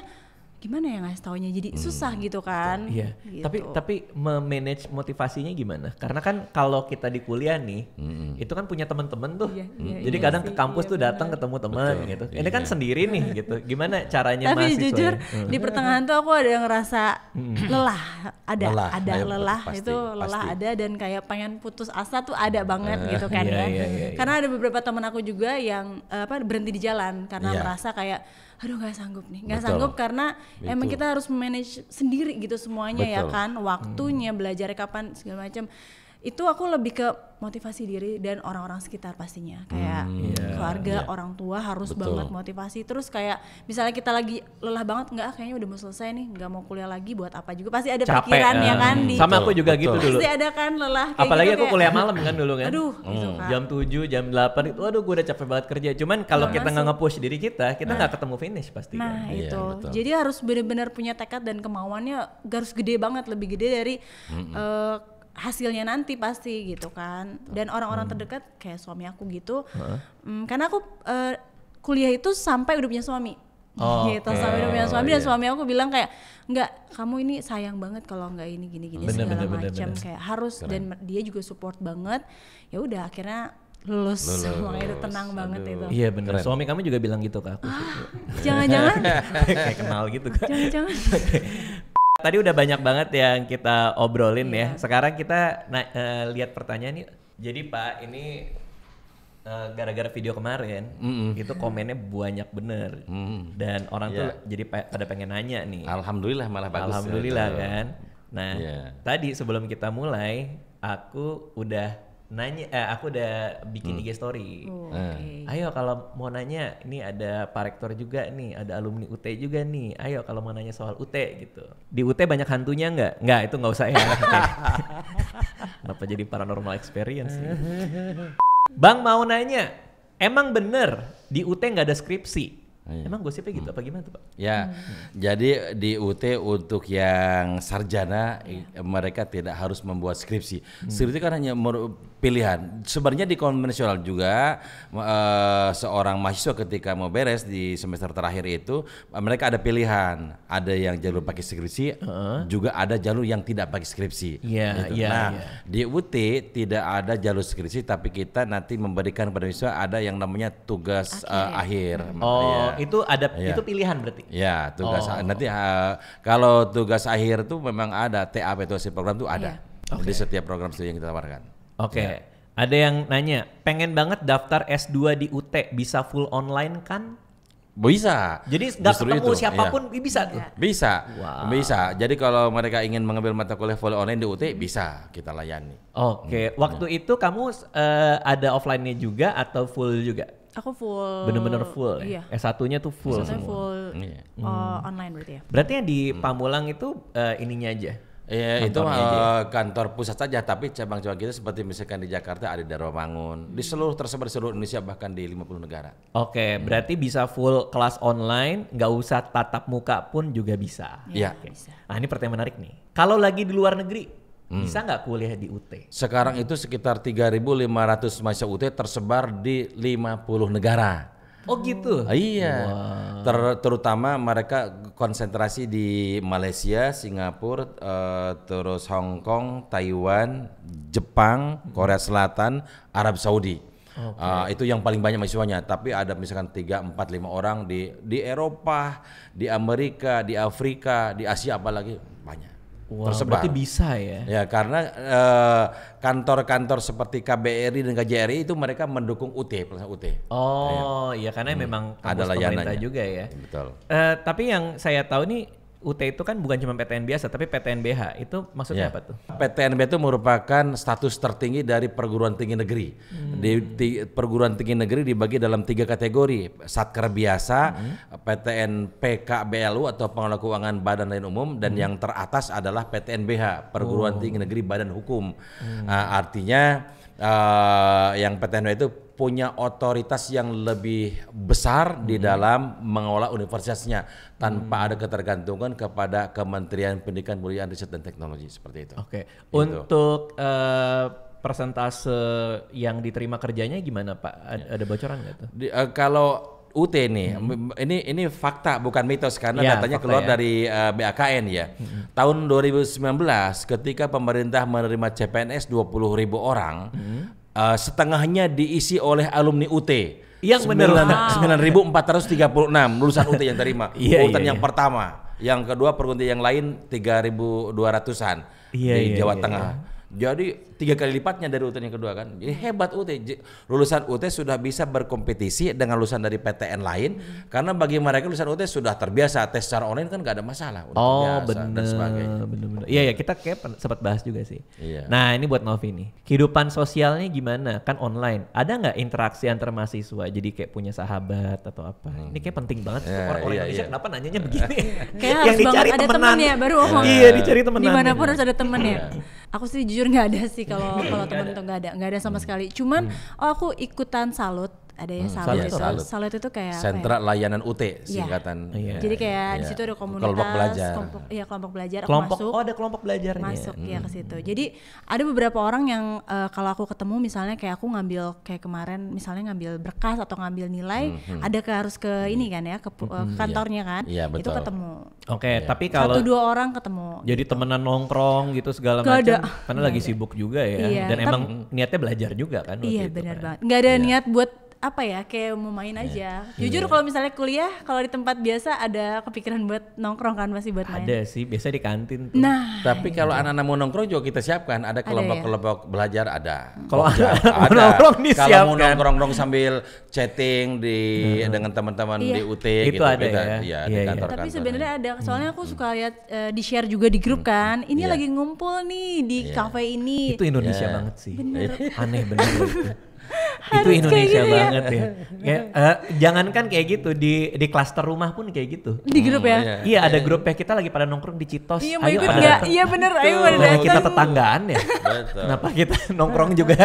gimana ya ngasih taunya jadi hmm. susah gitu kan iya gitu. tapi tapi memanage motivasinya gimana karena kan kalau kita di kuliah nih hmm. itu kan punya teman-teman tuh iya, hmm. iya, jadi iya kadang sih, ke kampus iya, tuh datang ketemu teman gitu iya. ini kan sendiri nih gitu gimana caranya tapi mahasiswa jujur ya? Hmm. di pertengahan tuh aku ada yang ngerasa hmm. lelah ada lelah, ada Ayo, iya, lelah pasti, itu pasti. lelah ada dan kayak pengen putus asa tuh ada eh, banget uh, gitu kan iya, ya iya, iya, iya. karena ada beberapa teman aku juga yang eh, apa berhenti di jalan karena iya. merasa kayak aduh nggak sanggup nih nggak sanggup karena Betul. emang kita harus manage sendiri gitu semuanya ya Betul. ya kan waktunya hmm. belajar kapan segala macam itu aku lebih ke motivasi diri dan orang-orang sekitar pastinya kayak hmm, iya, keluarga yeah. orang tua harus Betul. banget motivasi terus kayak misalnya kita lagi lelah banget nggak akhirnya kayaknya udah mau selesai nih nggak mau kuliah lagi buat apa juga pasti ada Capek, pikiran ya eh. kan di sama aku juga gitu Betul. gitu dulu pasti ada kan lelah kayak apalagi gitu, aku kayak, kuliah malam kan dulu kan aduh gitu, hmm. gitu jam 7 jam 8 itu aduh gue udah capek banget kerja cuman kalau nah, kita nggak ngepush diri kita kita nah. nggak nah, ketemu finish pasti nah kan. itu yeah, iya, jadi harus benar-benar punya tekad dan kemauannya harus gede banget lebih gede dari mm -mm. uh, hasilnya nanti pasti gitu kan dan orang-orang hmm. terdekat kayak suami aku gitu huh? Mm, karena aku uh, kuliah itu sampai udah punya suami Oh, gitu okay. sampai udah punya suami dan yeah. suami aku bilang kayak nggak kamu ini sayang banget kalau nggak ini gini gini bener, segala macam kayak harus Keren. dan dia juga support banget ya udah akhirnya lulus, semuanya itu tenang Aduh. banget itu iya benar suami kamu juga bilang gitu ke aku jangan ah, jangan-jangan kayak kenal gitu kan jangan-jangan tadi udah banyak banget yang kita obrolin yeah. ya. Iya. Sekarang kita uh, lihat pertanyaan nih. Jadi Pak, ini uh, gara-gara video kemarin mm itu komennya banyak bener mm. dan orang yeah. tuh iya. jadi pada pengen nanya nih. Alhamdulillah malah bagus. Alhamdulillah ya. kan. Nah, yeah. tadi sebelum kita mulai, aku udah nanya eh, aku udah bikin hmm. IG story. Oh, ah. okay. Ayo kalau mau nanya, ini ada Pak Rektor juga nih, ada alumni UT juga nih. Ayo kalau mau nanya soal UT gitu. Di UT banyak hantunya nggak? Nggak, itu nggak usah ya. Kenapa jadi paranormal experience Bang mau nanya, emang bener di UT nggak ada skripsi? Iya. Emang gosipnya gitu hmm. apa gimana tuh Pak? Ya, hmm. jadi di UT untuk yang sarjana yeah. mereka tidak harus membuat skripsi. Hmm. Skripsi kan hanya pilihan. Sebenarnya di konvensional juga uh, seorang mahasiswa ketika mau beres di semester terakhir itu eh, mereka ada pilihan, ada yang jalur pakai skripsi, uh juga ada jalur yang tidak pakai skripsi. Yeah, gitu. yeah, nah yeah. di UT tidak ada jalur skripsi, tapi kita nanti memberikan pada mahasiswa ada yang namanya tugas okay. uh, eh, akhir. Hmm. Iya. Oh ya. itu ada ya. itu pilihan berarti? Ya tugas oh. nanti uh, kalau tugas akhir itu memang ada TAP itu program itu ada. Yeah. Okay. Di setiap program studi yang kita tawarkan. Oke. Okay. Ya. Yeah. Ada yang nanya, pengen banget daftar S2 di UT bisa full online kan? Bisa. Jadi nggak ketemu itu. siapapun iya. bisa tuh. Bisa. Wow. Bisa. Jadi kalau mereka ingin mengambil mata kuliah full online di UT hmm. bisa kita layani. Oke. Okay. Hmm. Waktu ya. itu kamu uh, ada offline-nya juga atau full juga? Aku full. Bener-bener full. Ya? Iya. Ya? S1-nya tuh full. s full iya. eh, hmm. uh, online berarti ya. Berarti yang di hmm. Pamulang itu uh, ininya aja Iya itu uh, kantor pusat saja, tapi cabang-cabang kita seperti misalkan di Jakarta ada di Rawamangun, di seluruh tersebar seluruh Indonesia bahkan di 50 negara. Oke, okay, hmm. berarti bisa full kelas online, nggak usah tatap muka pun juga bisa. Iya. iya okay. Nah ini pertanyaan menarik nih. Kalau lagi di luar negeri, hmm. bisa nggak kuliah di UT? Sekarang hmm. itu sekitar 3.500 mahasiswa UT tersebar di 50 negara. Oh gitu. Ah, iya. Ter terutama mereka konsentrasi di Malaysia, Singapura, uh, terus Hong Kong, Taiwan, Jepang, Korea Selatan, Arab Saudi. Okay. Uh, itu yang paling banyak mahasiswanya. Tapi ada misalkan tiga, empat, lima orang di di Eropa, di Amerika, di Afrika, di Asia apalagi banyak. Wow, tersebar. Berarti bisa ya? Ya karena eh, kantor-kantor eh, seperti KBRI dan KJRI itu mereka mendukung UT, pelaksana UT. Oh, ya, ya karena hmm. memang ada layanannya juga ya. Betul. Uh, tapi yang saya tahu nih UT itu kan bukan cuma PTN biasa, tapi PTNBH. Itu maksudnya yeah. apa tuh? PTNB itu merupakan status tertinggi dari perguruan tinggi negeri. Hmm. Di, di perguruan tinggi negeri dibagi dalam tiga kategori: satker biasa, hmm. PTN PKBLU atau pengelola keuangan badan lain umum, dan hmm. yang teratas adalah PTNBH, perguruan oh. tinggi negeri badan hukum. Hmm. Uh, artinya uh, yang PTNB itu punya otoritas yang lebih besar hmm. di dalam mengolah universitasnya tanpa hmm. ada ketergantungan kepada Kementerian Pendidikan Budaya Riset dan Teknologi seperti itu. Oke. Okay. Gitu. Untuk uh, persentase yang diterima kerjanya gimana Pak? Ada, ya. ada bocoran nggak tuh? Di, uh, kalau UT nih. Hmm. Ini ini fakta bukan mitos karena ya, datanya keluar ya. dari uh, eh, BAKN ya. Hmm. Tahun 2019 ketika pemerintah menerima CPNS ribu orang, hmm uh, setengahnya diisi oleh alumni UT yang ah. ribu empat ratus tiga puluh enam lulusan UT yang terima yeah, urutan yeah, yang yeah. pertama yang kedua perguruan yang lain tiga ribu dua ratusan iya, di iya, Jawa yeah, Tengah yeah. Jadi tiga kali lipatnya dari UT yang kedua kan. Jadi hebat UT. Lulusan UT sudah bisa berkompetisi dengan lulusan dari PTN lain hmm. karena bagi mereka lulusan UT sudah terbiasa tes secara online kan nggak ada masalah. Udah oh benar. Dan sebagainya. Iya ya kita kayak sempat bahas juga sih. Iya. Nah ini buat Novi nih. Kehidupan sosialnya gimana? Kan online. Ada nggak interaksi antar mahasiswa? Jadi kayak punya sahabat atau apa? Hmm. Ini kayak penting banget. Yeah, orang iya, Indonesia iya. kenapa nanyanya begini? kayak yang harus dicari ada teman ya baru ngomong. Iya. iya dicari teman. Dimanapun gitu. harus ada teman ya. Iya aku sih jujur nggak ada sih kalau kalau teman itu nggak ada nggak ada sama hmm. sekali cuman hmm. oh aku ikutan salut ada ya hmm, salut, iya, salut itu. Salut. itu kayak sentra kayak, layanan UT iya. singkatan. Yeah. Yeah. Jadi kayak yeah. di situ ada komunitas kelompok belajar. Kelompok, ya kelompok belajar kelompok, masuk. Oh, ada kelompok belajar Masuk iya. hmm. ya ke situ. Jadi ada beberapa orang yang uh, kalau aku ketemu misalnya kayak aku ngambil kayak kemarin misalnya ngambil berkas atau ngambil nilai, hmm. hmm. ada ke harus ke hmm. ini kan ya ke, uh, eh, ke hmm, kantornya kan. Yeah, betul. Itu ketemu. Oke, okay, yeah. tapi kalau satu dua orang ketemu. Jadi gitu. temenan nongkrong gitu segala macam. Karena lagi sibuk juga ya. Dan emang niatnya belajar juga kan Iya, benar kan. banget. nggak ada niat buat apa ya kayak mau main iya. aja. Yeah. Jujur yeah. kalau misalnya kuliah kalau di tempat biasa ada kepikiran buat nongkrong kan masih buat main. Ada sih, biasa di kantin tuh. Nah. Tapi iya. kalau anak-anak mau nongkrong juga kita siapkan, ada kelompok-kelompok ya? belajar ada. Kalau anak nongkrong Kalau mau nongkrong nongkrong sambil chatting di hmm. dengan teman-teman yeah. di UT itu gitu ada kita, ya. ya iya, di iya, kantor Tapi sebenarnya ada soalnya aku suka lihat uh, eh, di share juga di grup kan. Ini yeah. lagi ngumpul nih di yeah. cafe ini. Itu Indonesia yeah. banget sih. Bener. Aneh bener. itu Indonesia gitu ya. banget ya. ya. Kayak, uh, jangankan kayak gitu di di klaster rumah pun kayak gitu. Di grup ya? Oh, iya. iya, ada iya. grup ya kita lagi pada nongkrong di Citos. Iya, ayo pada gak, Iya bener, ayo pada datang. kita tetanggaan ya. Kenapa kita nongkrong juga?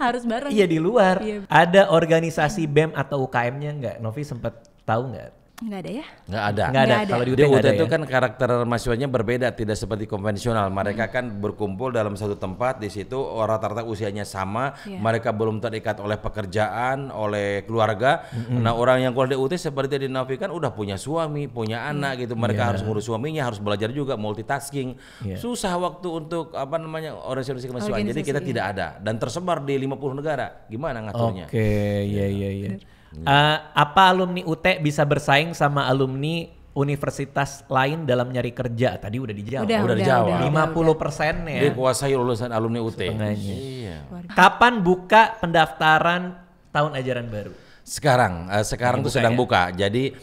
Harus bareng. Iya di luar. Iya. Ada organisasi BEM atau UKM-nya nggak? Novi sempet tahu nggak? Enggak ada ya? Enggak ada. Nggak ada. Kalau di UT, UT itu ya? kan karakter mahasiswanya berbeda, tidak seperti konvensional. Mereka hmm. kan berkumpul dalam satu tempat di situ orang rata-rata usianya sama, yeah. mereka belum terikat oleh pekerjaan, oleh keluarga. Hmm. Nah, orang yang kuliah di UT seperti di Navi kan udah punya suami, punya hmm. anak gitu. Mereka yeah. harus ngurus suaminya, harus belajar juga multitasking. Yeah. Susah waktu untuk apa namanya orang organisasi kemahasiswaan. Organisasi, Jadi kita iya. tidak ada dan tersebar di 50 negara. Gimana ngaturnya? Oke, okay, iya iya iya. iya. Hmm. Uh, apa alumni UT bisa bersaing sama alumni universitas lain dalam nyari kerja? Tadi udah dijawab. Udah, udah, udah dijawab. 50 persen ya. Dikuasai lulusan alumni UT. Iya. Kapan buka pendaftaran tahun ajaran baru? Sekarang, uh, sekarang itu sedang ya? buka. Jadi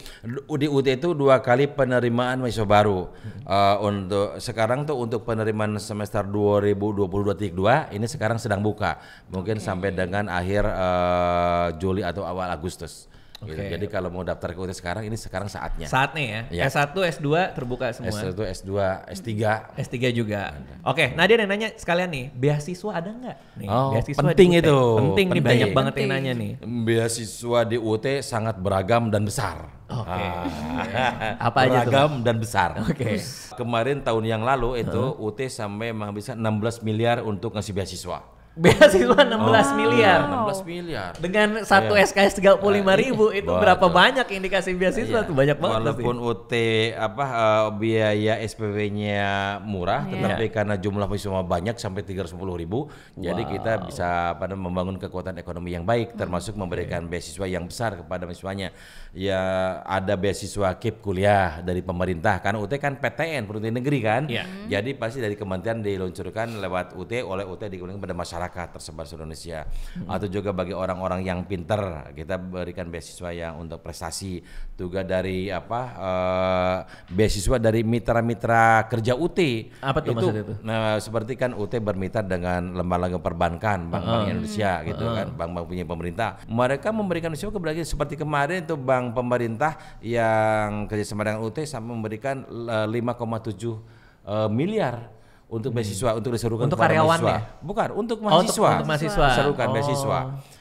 di UT itu dua kali penerimaan mahasiswa baru. Uh, untuk sekarang tuh untuk penerimaan semester 2022 dua ini sekarang sedang buka. Mungkin okay. sampai dengan akhir uh, Juli atau awal Agustus. Okay. Gitu. Jadi kalau mau daftar ke UT sekarang ini sekarang saatnya. Saatnya ya. ya. S1, S2 terbuka semua. S1, S2, S3. S3 juga. Oke, okay, Nadia yang nanya sekalian nih, beasiswa ada nggak? Nih, oh, beasiswa penting itu. Penting, penting nih banyak penting. banget yang nanya nih. Beasiswa di UT sangat beragam dan besar. Oke. Okay. Ah. Apa aja Beragam tuh? dan besar. Oke. Okay. Kemarin tahun yang lalu itu huh? UT sampai menghabiskan 16 miliar untuk ngasih beasiswa beasiswa 16 oh. miliar. enam 16 miliar. Dengan satu yeah. SKS 35 nah, ribu iya. itu berapa banyak indikasi beasiswa yeah. tuh banyak banget. Walaupun UT apa uh, biaya SPP-nya murah yeah. tetapi karena jumlah mahasiswa banyak sampai 310 ribu wow. jadi kita bisa pada membangun kekuatan ekonomi yang baik termasuk hmm. memberikan beasiswa yang besar kepada mahasiswanya. Ya ada beasiswa KIP kuliah dari pemerintah karena UT kan PTN perguruan negeri kan. Yeah. Jadi pasti dari kementerian diluncurkan lewat UT oleh UT digunakan pada masyarakat masyarakat tersebar seluruh Indonesia hmm. atau juga bagi orang-orang yang pinter kita berikan beasiswa yang untuk prestasi juga dari apa uh, beasiswa dari mitra-mitra kerja UT apa tuh itu, maksudnya itu nah seperti kan UT bermitra dengan lembaga perbankan bank-bank hmm. Indonesia hmm. gitu kan bank-bank punya pemerintah mereka memberikan beasiswa kepada seperti kemarin itu bank pemerintah yang kerjasama dengan UT sama memberikan 5,7 eh, eh, miliar untuk hmm. beasiswa untuk diserukan untuk karyawan ya bukan untuk mahasiswa oh, untuk, untuk mahasiswa serukan oh. beasiswa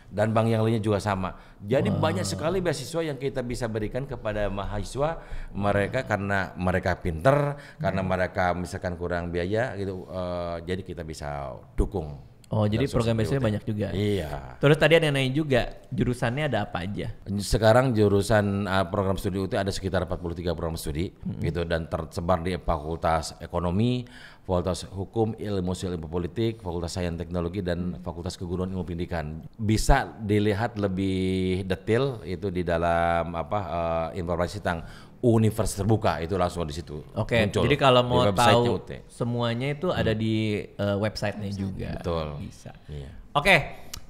dan bank yang lainnya juga sama jadi wow. banyak sekali beasiswa yang kita bisa berikan kepada mahasiswa mereka karena mereka pinter hmm. karena mereka misalkan kurang biaya gitu uh, jadi kita bisa dukung Oh, jadi program beasiswa banyak juga. Iya. Terus tadi ada yang nanya juga, jurusannya ada apa aja? Sekarang jurusan uh, program studi UT ada sekitar 43 program studi hmm. gitu dan tersebar di Fakultas Ekonomi, Fakultas Hukum, Ilmu Sosial Ilmu Politik, Fakultas Sains Teknologi dan Fakultas Keguruan Ilmu Pendidikan. Bisa dilihat lebih detail itu di dalam apa uh, informasi tentang universitas terbuka itu langsung di situ. Oke. Okay. Jadi kalau mau tahu UT. semuanya itu hmm. ada di uh, websitenya website. juga. Betul. Bisa. Iya. Oke. Okay.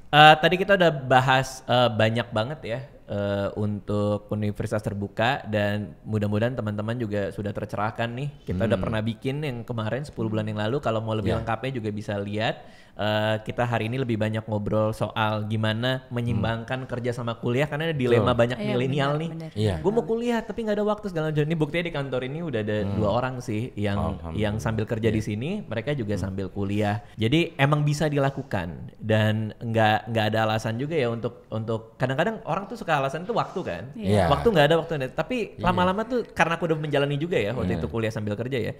Uh, eh, tadi kita udah bahas uh, banyak banget ya uh, untuk universitas terbuka dan mudah-mudahan teman-teman juga sudah tercerahkan nih. Kita hmm. udah pernah bikin yang kemarin 10 bulan yang lalu kalau mau lebih yeah. lengkapnya juga bisa lihat Eh, kita hari ini lebih banyak ngobrol soal gimana menyimbangkan hmm. kerja sama kuliah karena ada dilema banyak iya, milenial nih. Iya. Gue mau kuliah tapi nggak ada waktu segala macam. Ini buktinya di kantor ini udah ada hmm. dua orang sih yang yang sambil kerja yeah. di iya. sini, mereka juga hmm. sambil kuliah. Jadi emang bisa dilakukan dan nggak nggak ada alasan juga ya untuk untuk kadang-kadang orang tuh suka alasan itu waktu kan. Yeah. Iya. Waktu nggak ada waktu tapi lama-lama yeah. tuh karena aku udah menjalani juga ya waktu yeah. itu kuliah sambil kerja ya.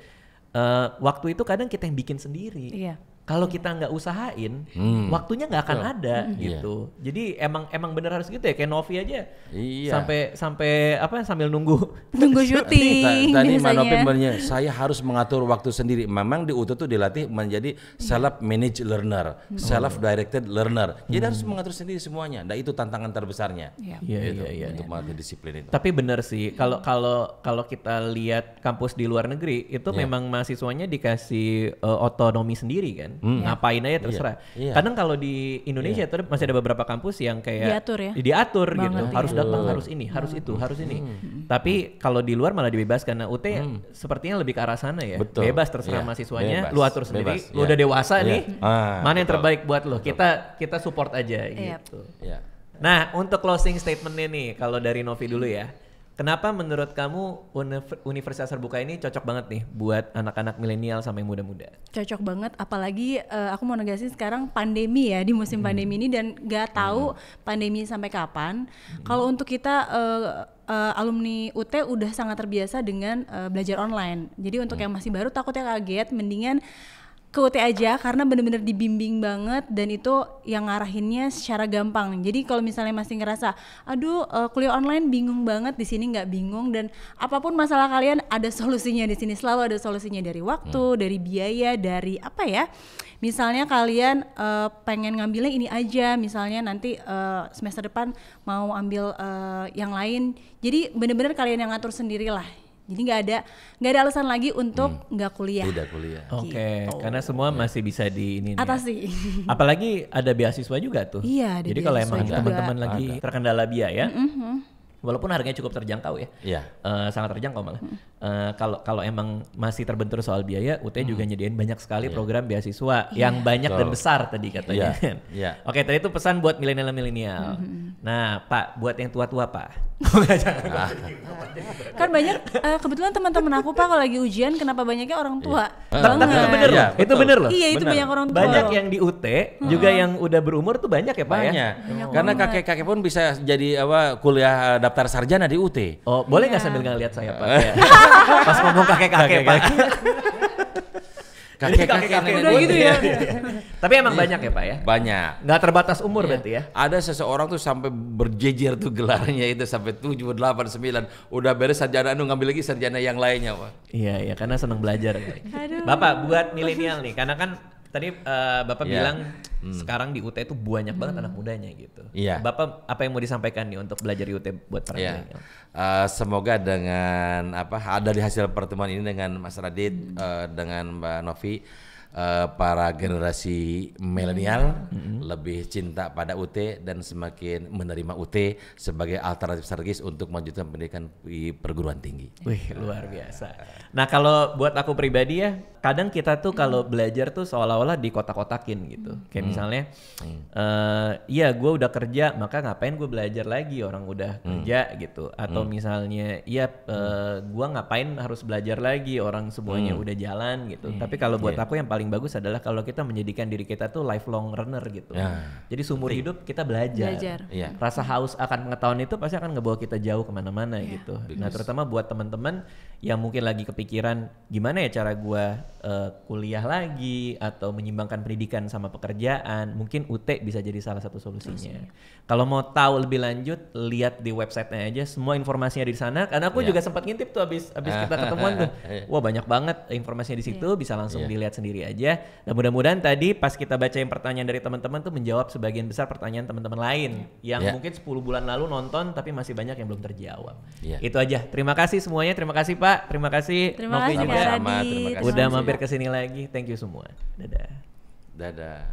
Uh, waktu itu kadang kita yang bikin sendiri. Iya kalau kita nggak usahain, hmm. waktunya nggak akan Betul. ada hmm. gitu. Yeah. Jadi emang emang bener harus gitu ya kayak Novi aja. Iya. Sampai sampai apa sambil nunggu nunggu syuting. Tadi gitu, Manopi ya. bilangnya saya harus mengatur waktu sendiri. Memang di UTU tuh dilatih menjadi self manage learner, hmm. self directed learner. Jadi hmm. harus mengatur sendiri semuanya. Nah itu tantangan terbesarnya. Iya yeah. iya iya. Untuk melatih disiplin itu. Tapi bener sih hmm. kalau kalau kalau kita lihat kampus di luar negeri itu iya. memang mahasiswanya dikasih uh, otonomi sendiri kan hmm. ngapain aja terserah. Iya. iya. Kadang kalau di Indonesia iya. masih ada beberapa kampus yang kayak diatur ya. Diatur gitu. Harus iya. datang, harus ini, harus itu, harus ini. Hmm. Tapi kalau di luar malah dibebaskan. Nah, UT hmm. sepertinya lebih ke arah sana ya. Betul. Bebas terserah yeah. mahasiswanya, Bebas. lu atur sendiri. Bebas. Lu yeah. udah dewasa yeah. nih. Ah, mana betul. yang terbaik buat lu? Kita kita support aja iya. gitu. Yeah. Nah, untuk closing statementnya nih kalau dari Novi dulu ya. Kenapa menurut kamu universitas terbuka ini cocok banget nih buat anak-anak milenial sampai muda-muda? Cocok banget, apalagi uh, aku mau negasin sekarang pandemi ya di musim hmm. pandemi ini dan gak tahu hmm. pandemi sampai kapan. Hmm. Kalau untuk kita uh, uh, alumni UT udah sangat terbiasa dengan uh, belajar online. Jadi untuk hmm. yang masih baru takutnya kaget, mendingan ke UT aja karena bener-bener dibimbing banget dan itu yang ngarahinnya secara gampang. Jadi kalau misalnya masih ngerasa, aduh uh, kuliah online bingung banget di sini nggak bingung dan apapun masalah kalian ada solusinya di sini selalu ada solusinya dari waktu, hmm. dari biaya, dari apa ya? Misalnya kalian uh, pengen ngambilnya ini aja, misalnya nanti uh, semester depan mau ambil uh, yang lain. Jadi bener-bener kalian yang ngatur sendirilah jadi nggak ada nggak ada alasan lagi untuk hmm. nggak hmm. kuliah. Tidak kuliah. Oke, okay. gitu. karena semua oh. masih bisa di ini. Ya. Atas sih. Apalagi ada beasiswa juga tuh. Iya. Ada Jadi kalau emang teman-teman lagi terkendala biaya, mm -hmm walaupun harganya cukup terjangkau ya. ya. Uh, sangat terjangkau malah. Eh, kalau uh, kalau emang masih terbentur soal biaya, UT hmm. juga nyediain banyak sekali yeah. program beasiswa yeah. yang banyak so. dan besar tadi katanya. Yeah. Iya. yeah. Oke, tadi itu pesan buat milenial-milenial. Mm -hmm. Nah, Pak, buat yang tua-tua, Pak. kan banyak uh, kebetulan teman-teman aku Pak kalau lagi ujian kenapa banyaknya orang iya. tua. Yeah. Tapi itu bener loh. Iya, itu bener loh. Iya, itu bener. banyak orang tua. Banyak yang di UT hmm. juga yang udah berumur tuh banyak ya, Pak banyak. ya. Banyak. Karena kakek-kakek pun bisa jadi apa kuliah daftar sarjana di UT. Oh, boleh nggak yeah. sambil ngeliat saya Pak? Iya. Iya. Pas ngomong kakek-kakek Pak. Kakek-kakek iya. gitu ya. Tapi emang banyak ya Pak ya? Banyak. Nggak terbatas umur iya. berarti ya? Ada seseorang tuh sampai berjejer tuh gelarnya itu sampai 7, 8, 9. Udah beres sarjana anu ngambil lagi sarjana yang lainnya Pak. Iya, iya karena senang belajar. Aduh. Bapak buat milenial nih karena kan Tadi uh, Bapak yeah. bilang hmm. sekarang di UT itu banyak banget hmm. anak mudanya gitu. Yeah. Bapak apa yang mau disampaikan nih untuk belajar di UT buat para yeah. milenial? Uh, semoga dengan apa ada di hasil pertemuan ini dengan Mas Radit hmm. uh, dengan Mbak Novi Eh, para generasi milenial mm-hmm. lebih cinta pada UT dan semakin menerima UT sebagai alternatif strategis untuk melanjutkan pendidikan di perguruan tinggi. Wih, luar biasa. Nah, kalau buat aku pribadi ya, kadang kita tuh kalau belajar tuh seolah-olah di dikotak-kotakin gitu. Kayak mm. misalnya, mm. Uh, eh, iya, gue udah kerja, maka ngapain gue belajar lagi orang udah hmm. kerja gitu. Atau mm. misalnya, iya uh, eh, gue ngapain harus belajar lagi orang semuanya mm. udah jalan gitu. Mm. Tapi kalau buat yeah. aku yang paling paling bagus adalah kalau kita menjadikan diri kita tuh lifelong learner gitu. Ya. Jadi seumur Betul. hidup kita belajar. belajar. Ya. Rasa haus akan pengetahuan itu pasti akan ngebawa kita jauh kemana-mana ya. gitu. Nah, bagus. Nah terutama buat teman-teman yang mungkin lagi kepikiran gimana ya cara gua uh, kuliah lagi atau menyimbangkan pendidikan sama pekerjaan, mungkin UT bisa jadi salah satu solusinya. Kalau mau tahu lebih lanjut, lihat di websitenya aja semua informasinya di sana. Karena aku ya. juga sempat ngintip tuh abis abis ah. kita ketemuan tuh, iya. wah banyak banget informasinya di situ, ya. bisa langsung ya. dilihat sendiri aja. Dan mudah-mudahan tadi pas kita baca yang pertanyaan dari teman-teman tuh menjawab sebagian besar pertanyaan teman-teman lain yang yeah. mungkin 10 bulan lalu nonton tapi masih banyak yang belum terjawab. Yeah. Itu aja. Terima kasih semuanya. Terima kasih Pak. Terima kasih terima Novi kasih, juga. Sama, terima kasih. Udah mampir ke sini lagi. Thank you semua. Dadah. Dadah.